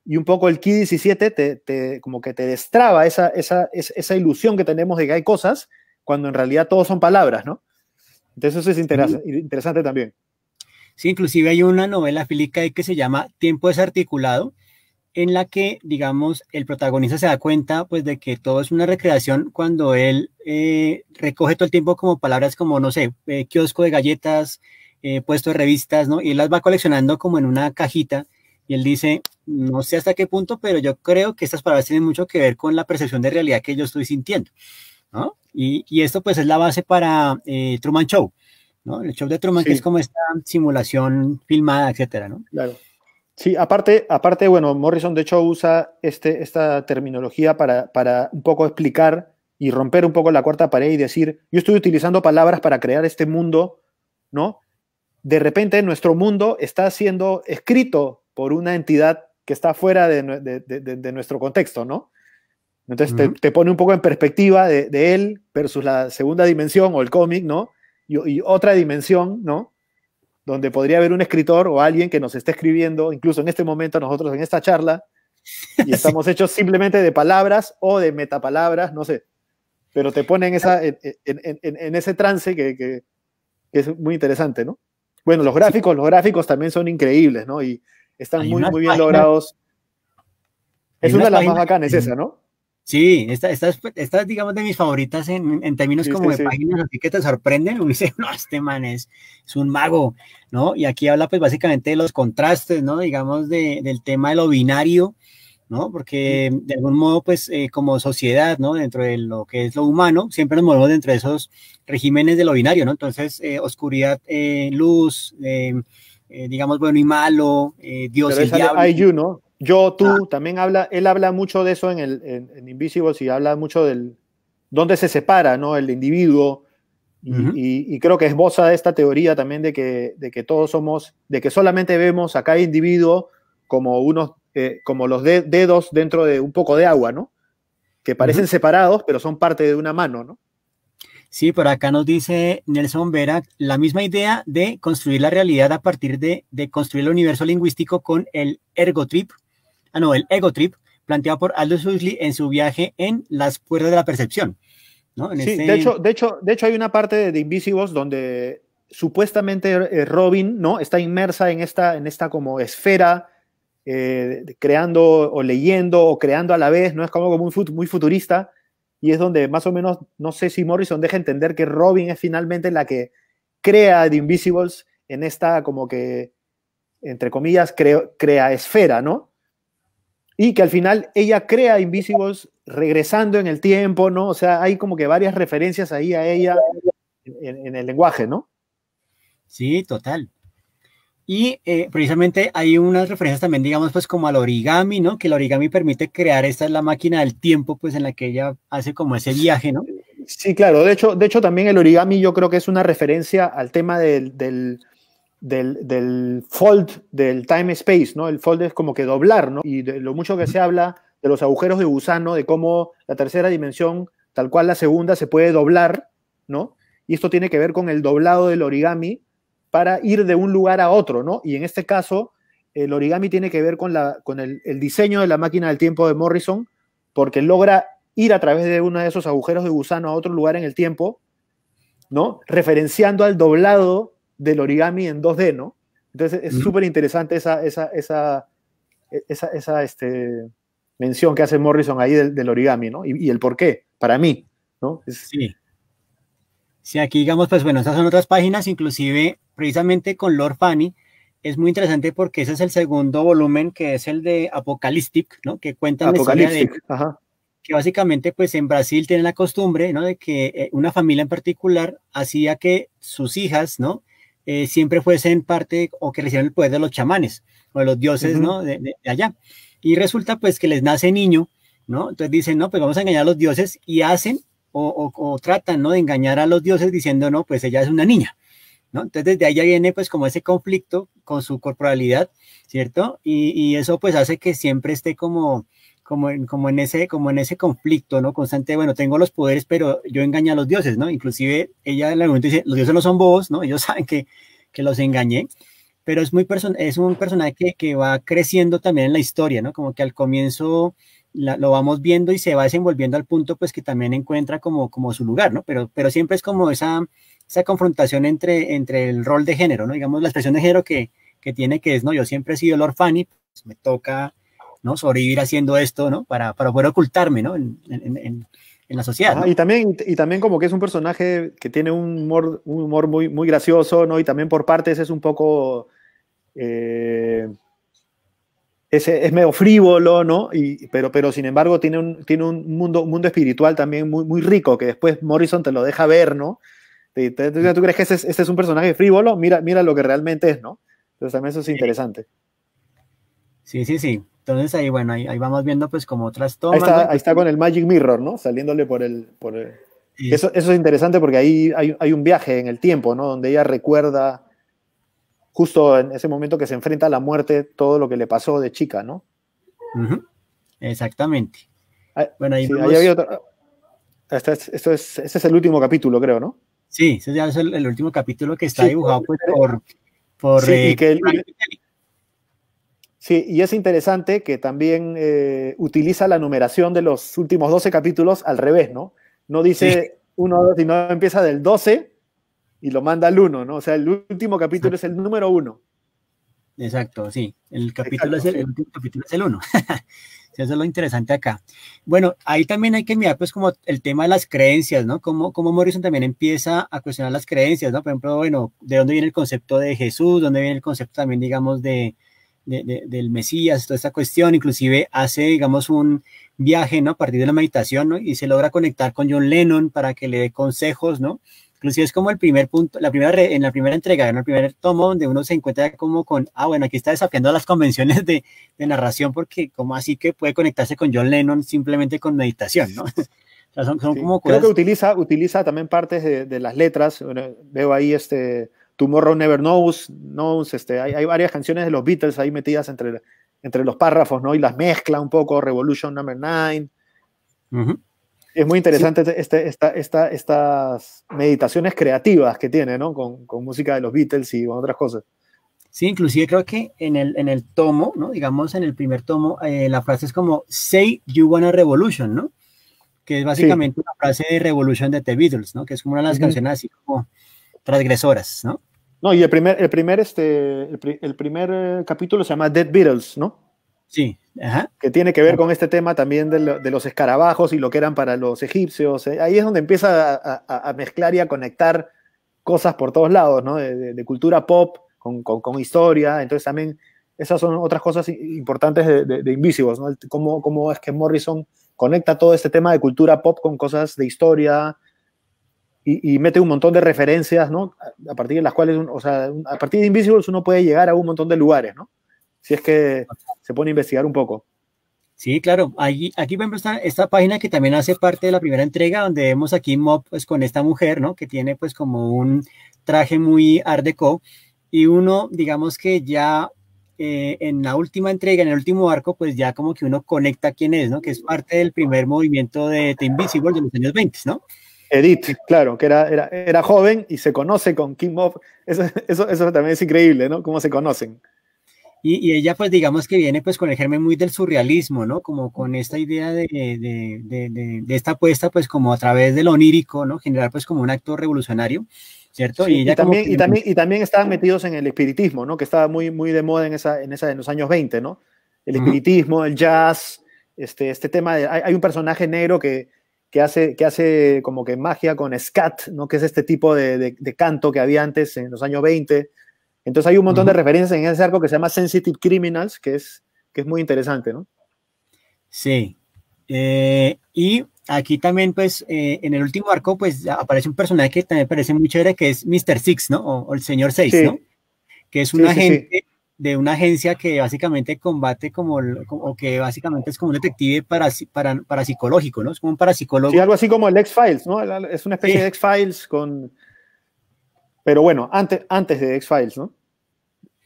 y un poco el Key 17 te, como que te destraba esa, esa, esa ilusión que tenemos de que hay cosas cuando en realidad todos son palabras, ¿no? Entonces eso es interesante también. Sí, inclusive hay una novela fílica que se llama Tiempo desarticulado, en la que, digamos, el protagonista se da cuenta pues de que todo es una recreación cuando él eh, recoge todo el tiempo como palabras como, no sé, eh, kiosco de galletas, eh, puesto de revistas, ¿no? Y él las va coleccionando como en una cajita y él dice, no sé hasta qué punto, pero yo creo que estas palabras tienen mucho que ver con la percepción de realidad que yo estoy sintiendo, ¿no? Y, esto pues es la base para eh, Truman Show, ¿no? El show de Truman que es como esta simulación filmada, etcétera, ¿no? Claro. Sí, aparte, aparte, bueno, Morrison de hecho usa este, esta terminología para, para un poco explicar y romper un poco la cuarta pared y decir, yo estoy utilizando palabras para crear este mundo, ¿no? De repente nuestro mundo está siendo escrito por una entidad que está fuera de nuestro contexto, ¿no? Entonces te, pone un poco en perspectiva de, él versus la segunda dimensión o el cómic, ¿no? Y, otra dimensión, ¿no? Donde podría haber un escritor o alguien que nos esté escribiendo, incluso en este momento nosotros en esta charla, <laughs> y estamos hechos simplemente de palabras o de metapalabras, no sé. Pero te pone en, esa, en, ese trance que, es muy interesante, ¿no? Bueno, los gráficos, los gráficos también son increíbles, ¿no? Y están muy, muy bien logrados. Es una, de las más bacanas esa, ¿no? Sí, estas estas digamos, de mis favoritas en, términos como de páginas así que te sorprenden. Uno dice, <laughs> no, este man es, un mago, ¿no? Y aquí habla, pues, básicamente de los contrastes, ¿no? Digamos, de, del tema de lo binario, ¿no? Porque de algún modo, pues, eh, como sociedad, ¿no? Dentro de lo que es lo humano, siempre nos movemos dentro de esos regímenes de lo binario, ¿no? Entonces, eh, oscuridad, eh, luz, digamos, bueno y malo, Dios y diablo. Yo, tú, ah. también habla, él habla mucho de eso en, el, Invisible, y habla mucho del dónde se separa, ¿no? El individuo. Y, creo que esboza esta teoría también de que, de que todos somos, de que solamente vemos a cada individuo como unos, eh, como los dedos dentro de un poco de agua, ¿no? Que parecen separados, pero son parte de una mano, ¿no? Sí, por acá nos dice Nelson Vera la misma idea de construir la realidad a partir de, de construir el universo lingüístico con el ergotrip, ah no, el Ego Trip, planteado por Aldous Huxley en su viaje en Las Puertas de la Percepción. sí, este de, hecho, de, hecho, de hecho hay una parte de Invisibles donde supuestamente Robin ¿no? está inmersa en esta, en esta como esfera, eh, creando o leyendo o creando a la vez, ¿no? es como, como un fut muy futurista, y es donde más o menos, no sé si Morrison deja entender que Robin es finalmente la que crea The Invisibles en esta como que, entre comillas, crea esfera, ¿no? Y que al final ella crea Invisibles regresando en el tiempo, ¿no? O sea, hay como que varias referencias ahí a ella en, el lenguaje, ¿no? Sí, total. Y eh, precisamente hay unas referencias también, digamos, pues como al origami, ¿no? Que el origami permite crear, esta es la máquina del tiempo, pues en la que ella hace como ese viaje, ¿no? Sí, claro. De hecho, de hecho también el origami yo creo que es una referencia al tema del, del del, fold del time space, ¿no? El fold es como que doblar, ¿no? Y de lo mucho que se habla de los agujeros de gusano, de cómo la tercera dimensión, tal cual la segunda, se puede doblar, ¿no? Y esto tiene que ver con el doblado del origami para ir de un lugar a otro, ¿no? Y en este caso, el origami tiene que ver con, la, con el, el diseño de la máquina del tiempo de Morrison, porque logra ir a través de uno de esos agujeros de gusano a otro lugar en el tiempo, ¿no? Referenciando al doblado del origami en 2D, ¿no? Entonces es súper interesante esa, esa, esa, esa, esa este, mención que hace Morrison ahí del, origami, ¿no? Y, el por qué, para mí, ¿no? Sí. Sí, aquí digamos, pues bueno, esas son otras páginas, inclusive precisamente con Lord Fanny, es muy interesante porque ese es el segundo volumen que es el de Apocalyptic, ¿no? Que cuenta la historia de... Ajá. Que básicamente, pues en Brasil tienen la costumbre, ¿no? De que eh, una familia en particular hacía que sus hijas, ¿no? Eh, siempre fuesen parte o que recibieran el poder de los chamanes o de los dioses, ¿no? De, allá. Y resulta pues que les nace niño, ¿no? Entonces dicen, no, pues vamos a engañar a los dioses y hacen o, o, tratan, ¿no? De engañar a los dioses diciendo, no, pues ella es una niña. ¿No? Entonces desde ahí viene pues como ese conflicto con su corporalidad, ¿cierto? y eso pues hace que siempre esté como, como en, como en, ese, como en ese conflicto, ¿no? Constante, bueno, tengo los poderes, pero yo engaño a los dioses, ¿no? Inclusive ella en algún momento dice, los dioses no son bobos, ¿no? Ellos <laughs> saben que, que los engañé, pero es, muy es un personaje que, que, va creciendo también en la historia, ¿no? Como que al comienzo lo vamos viendo y se va desenvolviendo al punto, pues, que también encuentra como, como su lugar, ¿no? Pero, pero siempre es como esa, esa confrontación entre, entre el rol de género, ¿no? Digamos, la expresión de género que, que tiene, que es, no, yo siempre he sido el Fanny, y pues, me toca ¿no? Sobrevivir haciendo esto, ¿no? Para, para poder ocultarme, ¿no? En, en, en, la sociedad. y, también, y también como que es un personaje que tiene un humor, un humor muy, muy gracioso, ¿no? Y también por partes es un poco... Eh, es, medio frívolo, ¿no? Y, pero, pero sin embargo tiene un, tiene un, mundo, mundo espiritual también muy, muy rico, que después Morrison te lo deja ver, ¿no? ¿Tú, tú crees que este es un personaje frívolo? Mira, mira lo que realmente es, ¿no? Entonces también eso es interesante. Sí, sí, sí. Entonces ahí, bueno, ahí, vamos viendo pues como otras tomas. Ahí está, con el Magic Mirror, ¿no? Saliéndole por el... Por Eso, es interesante porque ahí hay, hay, un viaje en el tiempo, ¿no? Donde ella recuerda justo en ese momento que se enfrenta a la muerte todo lo que le pasó de chica, ¿no? Exactamente. Ah, bueno, ahí había otro Este es, esto es, es el último capítulo, creo, ¿no? Sí, ese es el, último capítulo que está dibujado pues, por... por sí, eh, que Sí, y es interesante que también eh, utiliza la numeración de los últimos 12 capítulos al revés, ¿no? No dice 1, 2, sino empieza del 12 y lo manda al 1, ¿no? O sea, el último capítulo es el número uno. Exacto, sí. El capítulo es el, último capítulo es el 1. <laughs> Eso es lo interesante acá. Bueno, ahí también hay que mirar pues como el tema de las creencias, ¿no? Como, como Morrison también empieza a cuestionar las creencias, ¿no? Por ejemplo, bueno, ¿de dónde viene el concepto de Jesús? ¿Dónde viene el concepto también, digamos, de, del Mesías, toda esta cuestión, inclusive hace, digamos, un viaje, ¿no? A partir de la meditación, ¿no? Y se logra conectar con John Lennon para que le dé consejos, ¿no? Inclusive es como el primer punto, la primera en la primera entrega, en el primer tomo, donde uno se encuentra como con, ah, bueno, aquí está desafiando las convenciones de, narración, porque como así que puede conectarse con John Lennon simplemente con meditación, ¿no? <laughs> son, como cosas... Creo que utiliza, utiliza también partes de, las letras. veo ahí este, Tomorrow Never Knows, knows este, hay, varias canciones de los Beatles ahí metidas entre, entre los párrafos, ¿no? Y las mezcla un poco, Revolution Number 9. Es muy interesante este, esta, estas meditaciones creativas que tiene, ¿no? Con, con, música de los Beatles y con otras cosas. Sí, inclusive creo que en el, en el tomo, ¿no? Digamos, en el primer tomo, eh, la frase es como, say you wanna revolution, ¿no? Que es básicamente una frase de revolución de The Beatles, ¿no? Que es como una de las canciones así como transgresoras, ¿no? No, y el primer, el primer, este, el, primer eh, capítulo se llama Dead Beatles, ¿no? Sí, ajá. Que tiene que ver con este tema también de, los escarabajos y lo que eran para los egipcios. Eh. Ahí es donde empieza a, mezclar y a conectar cosas por todos lados, ¿no? De, cultura pop con, historia. Entonces también esas son otras cosas importantes de, Invisibles, ¿no? cómo es que Morrison conecta todo este tema de cultura pop con cosas de historia, y, mete un montón de referencias, ¿no? A partir de las cuales, o sea, a partir de Invisibles uno puede llegar a un montón de lugares, ¿no? Si es que se pone a investigar un poco. Sí, claro. aquí, vemos esta página que también hace parte de la primera entrega, donde vemos aquí Mob pues, con esta mujer, ¿no? Que tiene pues como un traje muy art deco. Y uno, digamos que ya eh, en la última entrega, en el último arco, pues ya como que uno conecta quién es, ¿no? Que es parte del primer movimiento de The Invisible de los años 20, ¿no? Edith, claro, que era, era, joven y se conoce con Kim Mob. Eso, eso, también es increíble, ¿no? Cómo se conocen. Y, ella, pues, digamos que viene pues con el germen muy del surrealismo, ¿no? Como con esta idea de, de, esta apuesta, pues, como a través de lo onírico, ¿no? Generar, pues, como un acto revolucionario, ¿cierto? y, también, y, también, y también estaban metidos en el espiritismo, ¿no? Que estaba muy, muy de moda en, esa, en, esa, de los años 20, ¿no? El espiritismo, el jazz, este, este tema. De, hay un personaje negro que, que hace, que hace como que magia con scat, ¿no? que es este tipo de, canto que había antes en los años 20. Entonces hay un montón de referencias en ese arco que se llama Sensitive Criminals, que es, que es muy interesante, ¿no? Sí. Eh, y aquí también, pues, eh, en el último arco, pues, aparece un personaje que también parece muy chévere, que es Mr. Six, ¿no? O, el señor Seis, ¿no? Que es un agente de una agencia que básicamente combate como, o que básicamente es como un detective para, para, parapsicológico, ¿no? Es como un parapsicólogo. Sí, algo así como el X-Files, ¿no? Es una especie de X-Files con... Pero bueno, antes, antes de X-Files, ¿no?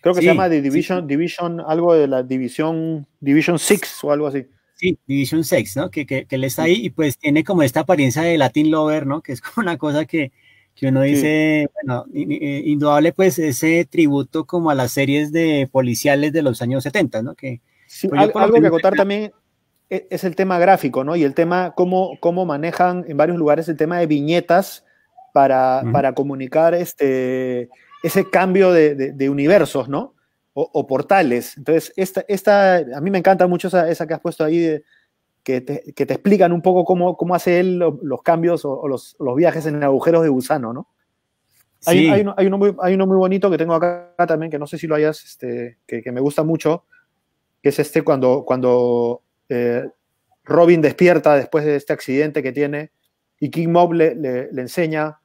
Creo que se llama The Division, Division, algo de la división, Division 6 o algo así. Sí, Division 6, ¿no? Que, que él está ahí y pues tiene como esta apariencia de Latin Lover, ¿no? Que es como una cosa que, que uno dice, bueno, eh, indudable pues ese tributo como a las series de policiales de los años 70, ¿no? Que, sí, pues, algo, que acotar también e, es el tema gráfico, ¿no? Y el tema, cómo, cómo manejan en varios lugares el tema de viñetas para, para comunicar este, ese cambio de, universos, ¿no? O, portales. Entonces, esta, esta, a mí me encanta mucho esa, esa que has puesto ahí de, que te, explican un poco cómo, cómo hace él los, cambios o, los, viajes en agujeros de gusano, ¿no? Hay, uno, muy, bonito que tengo acá también, que no sé si lo hayas, este, que, me gusta mucho, que es este cuando, cuando eh, Robin despierta después de este accidente que tiene y King Mob le, enseña,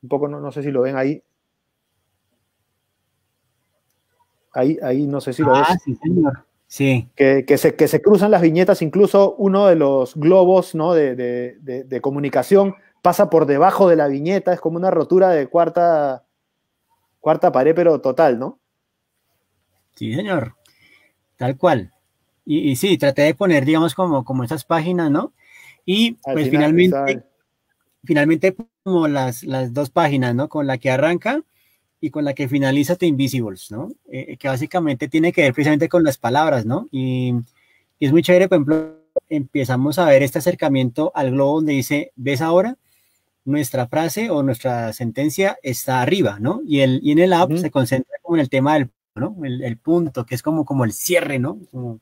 un poco, no, sé si lo ven ahí, Ahí, ahí, no sé si lo ah, Sí, señor. Sí. Que, que, se, que se cruzan las viñetas, incluso uno de los globos ¿no? de, comunicación pasa por debajo de la viñeta, es como una rotura de cuarta, cuarta pared, pero total, ¿no? Sí, señor, tal cual. Y, sí, traté de poner, digamos, como, como esas páginas, ¿no? Y pues finalmente, finalmente como las, las dos páginas, ¿no? Con la que arranca y con la que finaliza The Invisibles, ¿no? Eh, eh, que básicamente tiene que ver precisamente con las palabras, ¿no? Y, es muy chévere, por ejemplo, empezamos a ver este acercamiento al globo donde dice, ¿ves ahora? Nuestra frase o nuestra sentencia está arriba, ¿no? Y, el, y en el app se concentra como en el tema del ¿no? El, punto, que es como, como el cierre, ¿no? Como,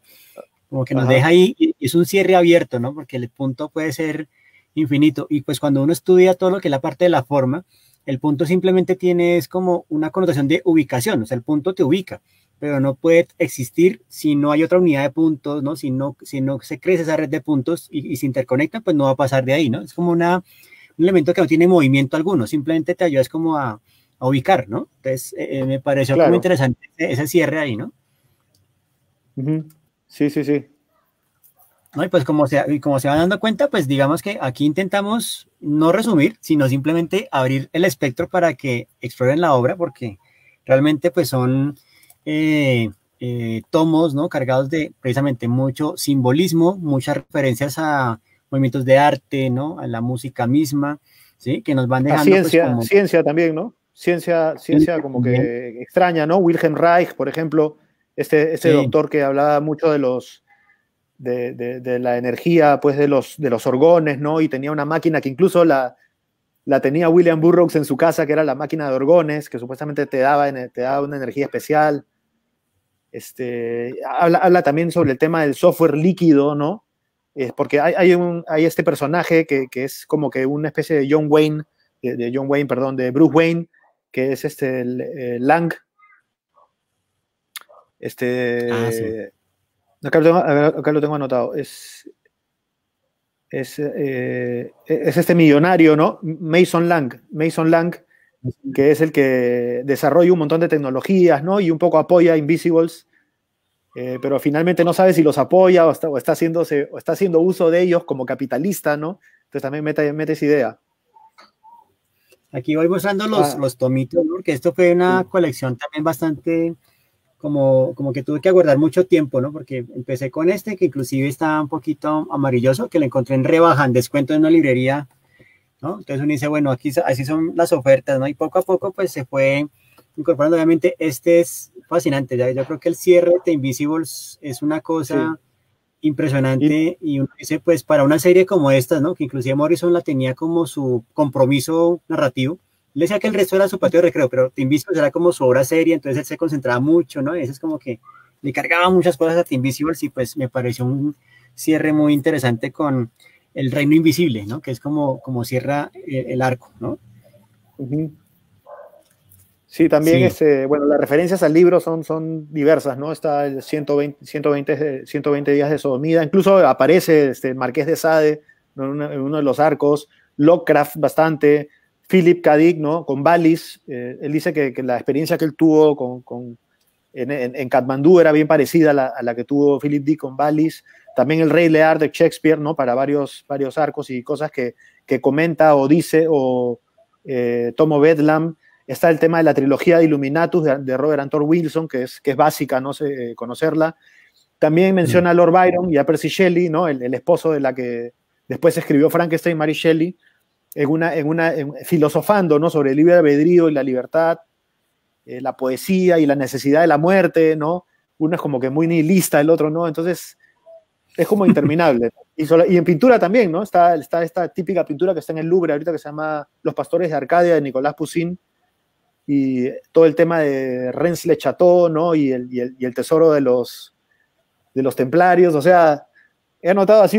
que nos deja ahí, es un cierre abierto, ¿no? Porque el punto puede ser infinito. Y pues cuando uno estudia todo lo que es la parte de la forma, el punto simplemente tiene es como una connotación de ubicación, o sea, el punto te ubica, pero no puede existir si no hay otra unidad de puntos, ¿no? Si no, si se crece esa red de puntos y, se interconectan, pues no va a pasar de ahí, ¿no? Es como una, un elemento que no tiene movimiento alguno, simplemente te ayuda es como a, ubicar, ¿no? Entonces, eh, eh, me pareció muy interesante ese cierre ahí, ¿no? Sí, sí, sí. No, y pues como se, como se van dando cuenta, pues digamos que aquí intentamos no resumir, sino simplemente abrir el espectro para que exploren la obra, porque realmente pues son eh, eh, tomos ¿no? cargados de precisamente mucho simbolismo, muchas referencias a movimientos de arte, ¿no? a la música misma, ¿sí? que nos van dejando... La pues, ciencia, ciencia también, ¿no? Ciencia, ciencia como que extraña, ¿no? Wilhelm Reich, por ejemplo, este, este doctor que hablaba mucho de los de, la energía pues, de, los, de los orgones, ¿no? Y tenía una máquina que incluso la, la tenía William Burroughs en su casa, que era la máquina de orgones, que supuestamente te daba, te una energía especial. Este, habla, también sobre el tema del software líquido, ¿no? Es porque hay, un, este personaje que, es como que una especie de John Wayne, de, John Wayne, perdón, de Bruce Wayne, que es este eh, Lang. Este, ah, Acá lo tengo, anotado. Es, eh, es, este millonario, ¿no? Mason Lang. Mason Lang, que es el que desarrolla un montón de tecnologías, ¿no? Y un poco apoya Invisibles. Eh, pero finalmente no sabe si los apoya o está, está haciendo uso de ellos como capitalista, ¿no? Entonces también mete, esa idea. Aquí voy mostrando los, ah. los tomitos, porque esto fue una colección también bastante como, como que tuve que aguardar mucho tiempo, ¿no? Porque empecé con este, que inclusive estaba un poquito amarilloso, que lo encontré en rebaja, en descuento en una librería, ¿no? Entonces uno dice, bueno, aquí así son las ofertas, ¿no? Y poco a poco, pues se fue incorporando. Obviamente, este es fascinante, ¿ya? Yo creo que el cierre de Invisibles es una cosa... impresionante y, uno dice, pues para una serie como esta, ¿no? Que inclusive Morrison la tenía como su compromiso narrativo, le decía que el resto era su patio de recreo, pero Visible era como su obra seria, entonces él se concentraba mucho, ¿no? Y eso es como que le cargaba muchas cosas a Visible, y pues me pareció un cierre muy interesante con el reino invisible, ¿no? Que es como, como cierra el, arco, ¿no? Sí, también, este, bueno, las referencias al libro son, son diversas, ¿no? Está el 120, 120, 120 días de sodomía, incluso aparece este, Marqués de Sade en uno de los arcos, Lovecraft bastante, Philip Kadik, Con Balis, eh, él dice que, la experiencia que él tuvo con, en, en, Katmandú era bien parecida a la, que tuvo Philip Dick con Balis. También el Rey Lear de Shakespeare, ¿no? Para varios, varios arcos y cosas que, que comenta o dice o eh, Bedlam. Está el tema de la trilogía de Illuminatus de, Robert Antor Wilson, que es, que es básica, ¿no? sé eh, conocerla. También menciona a Lord Byron y a Percy Shelley, ¿no? El, el esposo de la que después escribió Frankenstein, Mary Shelley en una, en una filosofando ¿no? sobre el libre albedrío y la libertad, eh, la poesía y la necesidad de la muerte, ¿no? Uno es como que muy nihilista, el otro no, entonces es como <laughs> interminable. Y, y en pintura también, ¿no? Está, está esta típica pintura que está en el Louvre ahorita que se llama Los Pastores de Arcadia de Nicolás Poussin y todo el tema de Rens Le Chateau, ¿no? Y el, tesoro de los, de los templarios, o sea, he anotado así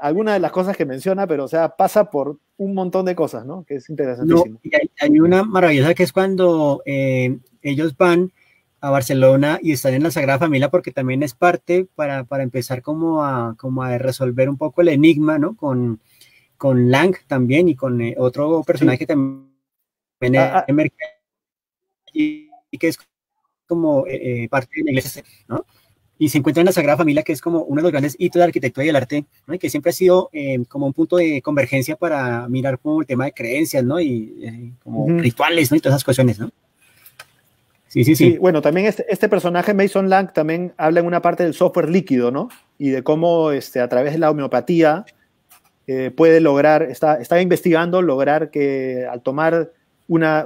algunas de las cosas que menciona, pero o sea, pasa por un montón de cosas, ¿no? Que es interesantísimo. y hay, una maravillosa que es cuando eh, ellos van a Barcelona y están en la Sagrada Familia porque también es parte para, empezar como a, como a resolver un poco el enigma, ¿no? Con, con Lang también y con eh, otro personaje que también ah, ah. y, que es como eh, parte de la iglesia, ¿no? y se encuentra en la Sagrada Familia, que es como uno de los grandes hitos de la arquitectura y el arte, ¿no? y que siempre ha sido eh, como un punto de convergencia para mirar como el tema de creencias, ¿no? Y eh, como rituales, ¿no? Y todas esas cuestiones, ¿no? Sí, sí, sí. bueno, también este, este, personaje, Mason Lang, también habla en una parte del software líquido, ¿no? Y de cómo este, a través de la homeopatía eh, puede lograr, está, está investigando, lograr que al tomar una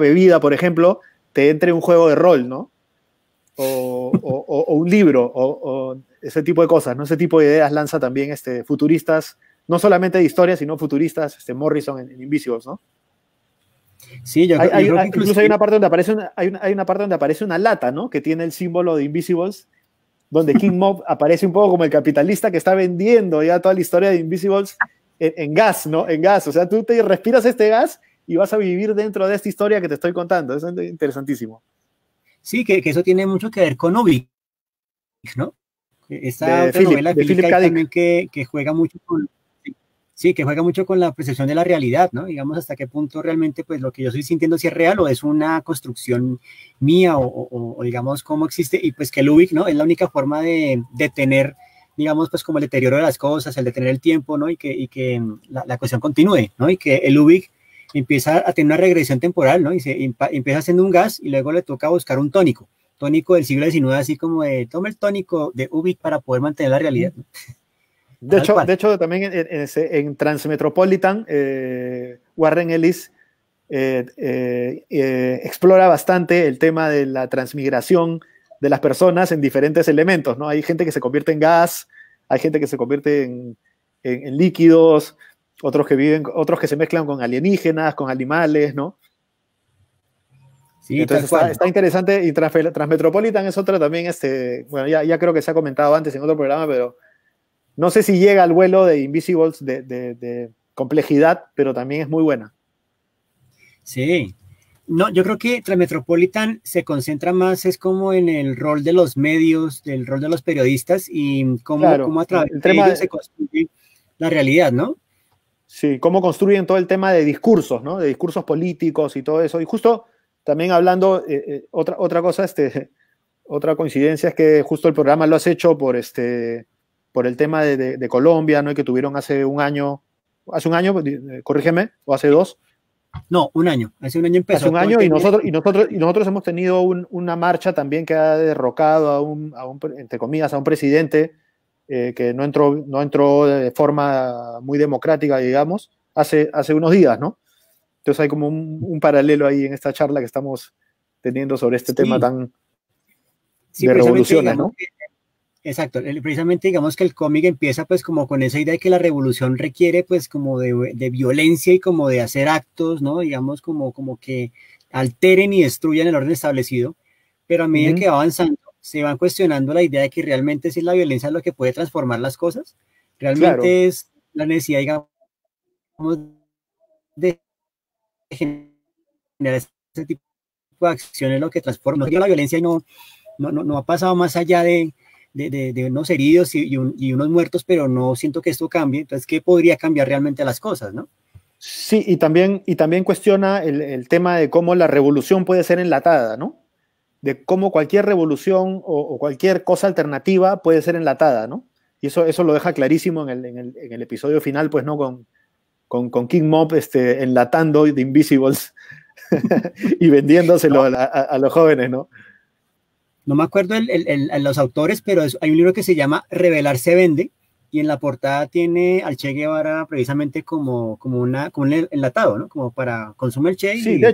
bebida, por ejemplo, te entre un juego de rol, ¿no? o, un libro, o, ese tipo de cosas, ¿no? Ese tipo de ideas lanza también este, futuristas, no solamente de historia, sino futuristas, este, Morrison en, Invisibles, ¿no? Sí, hay, incluso, hay una parte donde aparece una, hay parte donde aparece una lata, ¿no? Que tiene el símbolo de Invisibles, donde King Mob aparece un poco como el capitalista que está vendiendo ya toda la historia de Invisibles en, en, gas, ¿no? En gas. O sea, tú te respiras este gas y vas a vivir dentro de esta historia que te estoy contando. Es interesantísimo. Sí, que, eso tiene mucho que ver con Ubik, ¿no? Esta otra novela también que, juega mucho con sí, que juega mucho con la percepción de la realidad, ¿no? Digamos hasta qué punto realmente pues lo que yo estoy sintiendo si es real o es una construcción mía o, digamos cómo existe y pues que el UBIC, ¿no? Es la única forma de, detener, tener digamos pues como el deterioro de las cosas, el detener el tiempo, ¿no? Y que, que la, la, cuestión continúe, ¿no? Y que el UBIC empieza a tener una regresión temporal, ¿no? Y empieza haciendo un gas y luego le toca buscar un tónico, tónico del siglo XIX, así como de toma el tónico de Ubik para poder mantener la realidad. <laughs> De, hecho, de hecho, también en, Transmetropolitan, eh, Warren Ellis eh, eh, explora bastante el tema de la transmigración de las personas en diferentes elementos, ¿no? Hay gente que se convierte en gas, hay gente que se convierte en, en líquidos, otros que viven, otros que se mezclan con alienígenas, con animales, ¿no? Sí, Entonces está, interesante y Transmetropolitan es otra también, este, bueno, ya, creo que se ha comentado antes en otro programa, pero no sé si llega al vuelo de Invisibles de, complejidad, pero también es muy buena. Sí, no, yo creo que Transmetropolitan se concentra más, es como en el rol de los medios, del rol de los periodistas y cómo, a través de ellos se construye la realidad, ¿no? Sí, cómo construyen todo el tema de discursos, ¿no? De discursos políticos y todo eso. Y justo también hablando, eh, eh, otra, otra cosa, este, <laughs> otra coincidencia es que justo el programa lo has hecho por, este, por el tema de, Colombia, ¿no? que tuvieron hace un año, hace un año, eh, corrígeme, o hace dos. No, un año, hace un año empezó. Hace un año y nosotros, y nosotros, y nosotros hemos tenido una marcha también que ha derrocado a a un, entre comillas, a un presidente eh, que no entró, no entró de forma muy democrática, digamos, hace, hace unos días, ¿no? Entonces hay como un, paralelo ahí en esta charla que estamos teniendo sobre este tema tan de revoluciones, ¿no? exacto, precisamente digamos que el cómic empieza pues como con esa idea de que la revolución requiere pues como de, de violencia y como de hacer actos, ¿no? Digamos como, como que alteren y destruyan el orden establecido, pero a medida que va avanzando se van cuestionando la idea de que realmente si es la violencia lo que puede transformar las cosas, realmente es la necesidad, digamos, de generar ese tipo de acciones lo que transforma. La violencia no, no, no, ha pasado más allá de, de, unos heridos y, unos muertos, pero no siento que esto cambie. Entonces, ¿qué podría cambiar realmente las cosas, Sí, y también, y también cuestiona el tema de cómo la revolución puede ser enlatada, ¿no? de cómo cualquier revolución o, cualquier cosa alternativa puede ser enlatada, ¿no? Y eso, eso lo deja clarísimo en el, en el, episodio final, pues, ¿no? Con, con, con King Mob este, enlatando The Invisibles <laughs> y vendiéndoselo a, los jóvenes, ¿no? No me acuerdo el, los autores, pero hay un libro que se llama Revelar se vende, y en la portada tiene al Che Guevara precisamente como, como, una, como un enlatado, ¿no? Como para consumir Che. Sí, de,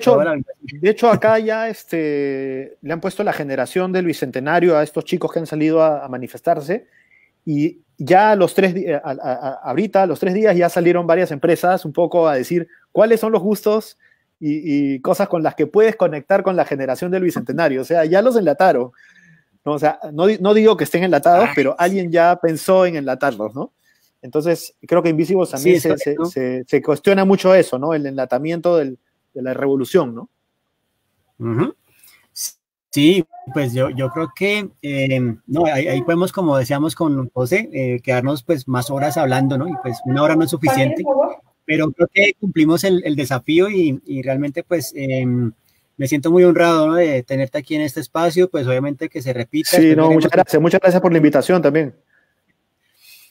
hecho, acá ya este, le han puesto la generación del Bicentenario a estos chicos que han salido a, manifestarse y ya los tres, a, ahorita, los tres días ya salieron varias empresas un poco a decir cuáles son los gustos y, y cosas con las que puedes conectar con la generación del Bicentenario. O sea, ya los enlataron. ¿no? O sea, no, digo que estén enlatados, ah, pero alguien ya pensó en enlatarlos, ¿no? Entonces, creo que Invisibles también se, cuestiona mucho eso, ¿no? El enlatamiento de la revolución, ¿no? Sí, pues yo, yo creo que eh, no, ahí, podemos, como decíamos con José, eh, quedarnos pues más horas hablando, ¿no? Y pues una hora no es suficiente, pero creo que cumplimos el, desafío y, realmente pues em, me siento muy honrado de tenerte aquí en este espacio, pues obviamente que se repita. Sí, no, muchas gracias, muchas gracias por la invitación también.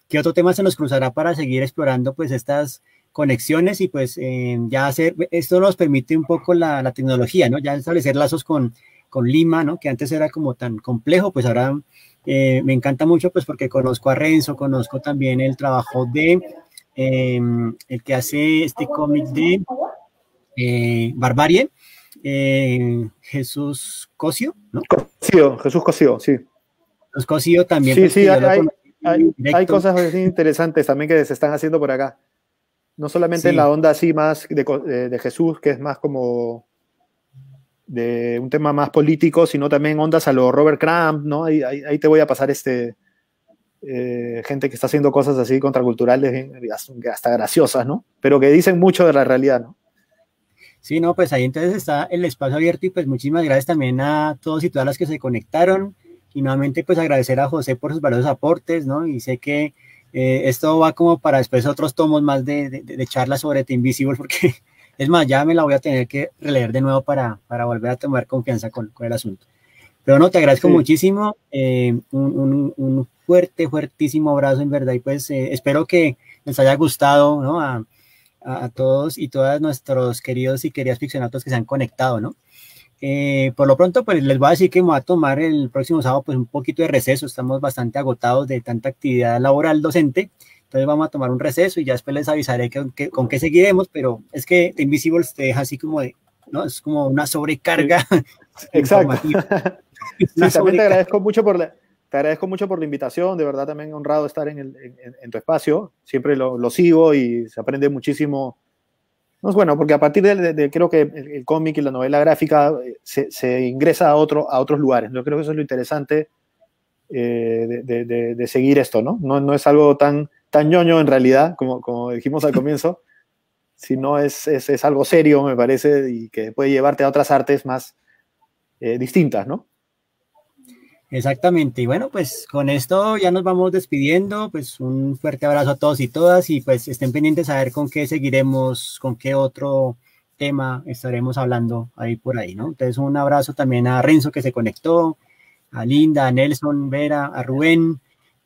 ¿Qué otro tema se nos cruzará para seguir explorando pues estas conexiones y pues eh, ya hacer, esto nos permite un poco la, tecnología, ¿no? Ya establecer lazos con, Lima, ¿no? Que antes era como tan complejo, pues ahora eh, me encanta mucho, pues porque conozco a Renzo, conozco también el trabajo de eh, el que hace este cómic de Barbarie, eh, Jesús Cosio, ¿no? Cosio, Jesús Cosio, sí. Jesús Cosio también. Sí, sí, hay, cosas interesantes también que se están haciendo por acá. No solamente en la onda así más eh, de, Jesús, que es más como de un tema más político, sino también ondas a lo Robert Crump, ¿no? Ahí, te voy a pasar este eh, gente que está haciendo cosas así contraculturales, hasta graciosas, ¿no? Pero que dicen mucho de la realidad, ¿no? Sí, no, pues ahí entonces está el espacio abierto y pues muchísimas gracias también a todos y todas las que se conectaron y nuevamente pues agradecer a José por sus valiosos aportes, ¿no? Y sé que eh, esto va como para después otros tomos más de, de, charlas sobre te Invisible porque <laughs> es más, ya me la voy a tener que releer de nuevo para, para volver a tomar confianza con, con el asunto. Pero no, te agradezco muchísimo, eh, un, fuerte, fuertísimo abrazo en verdad y pues eh, espero que les haya gustado, ¿no? a, todos y todas nuestros queridos y queridas ficcionatos que se han conectado, ¿no? Eh, por lo pronto, pues les voy a decir que me a tomar el próximo sábado pues un poquito de receso, estamos bastante agotados de tanta actividad laboral docente, entonces vamos a tomar un receso y ya después les avisaré que, con qué seguiremos, pero es que The Invisible te deja así como de, ¿no? Es como una sobrecarga. <laughs> Exacto. <laughs> sí, te agradezco mucho por la, te agradezco mucho por la invitación, de verdad también honrado estar en, tu espacio, siempre lo, sigo y se aprende muchísimo. No, es bueno, porque a partir de, creo que el, cómic y la novela gráfica eh, se, ingresa a, otro, a otros lugares, yo creo que eso es lo interesante eh, de, seguir esto, ¿no? ¿no? es algo tan, tan ñoño en realidad, como, como dijimos al comienzo, <laughs> sino es, es, algo serio, me parece, y que puede llevarte a otras artes más eh, distintas, ¿no? Exactamente, y bueno, pues con esto ya nos vamos despidiendo, pues un fuerte abrazo a todos y todas y pues estén pendientes a ver con qué seguiremos, con qué otro tema estaremos hablando ahí por ahí, ¿no? Entonces un abrazo también a Renzo que se conectó, a Linda, a Nelson, Vera, a Rubén,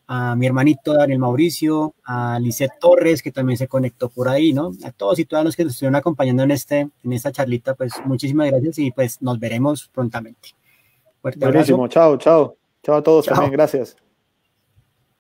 a mi hermanito Daniel Mauricio, a Lisette Torres que también se conectó por ahí, ¿no? A todos y todas los que nos estuvieron acompañando en, este, en esta charlita, pues muchísimas gracias y pues nos veremos prontamente. Buenísimo, chao, chao. Chao a todos también, gracias.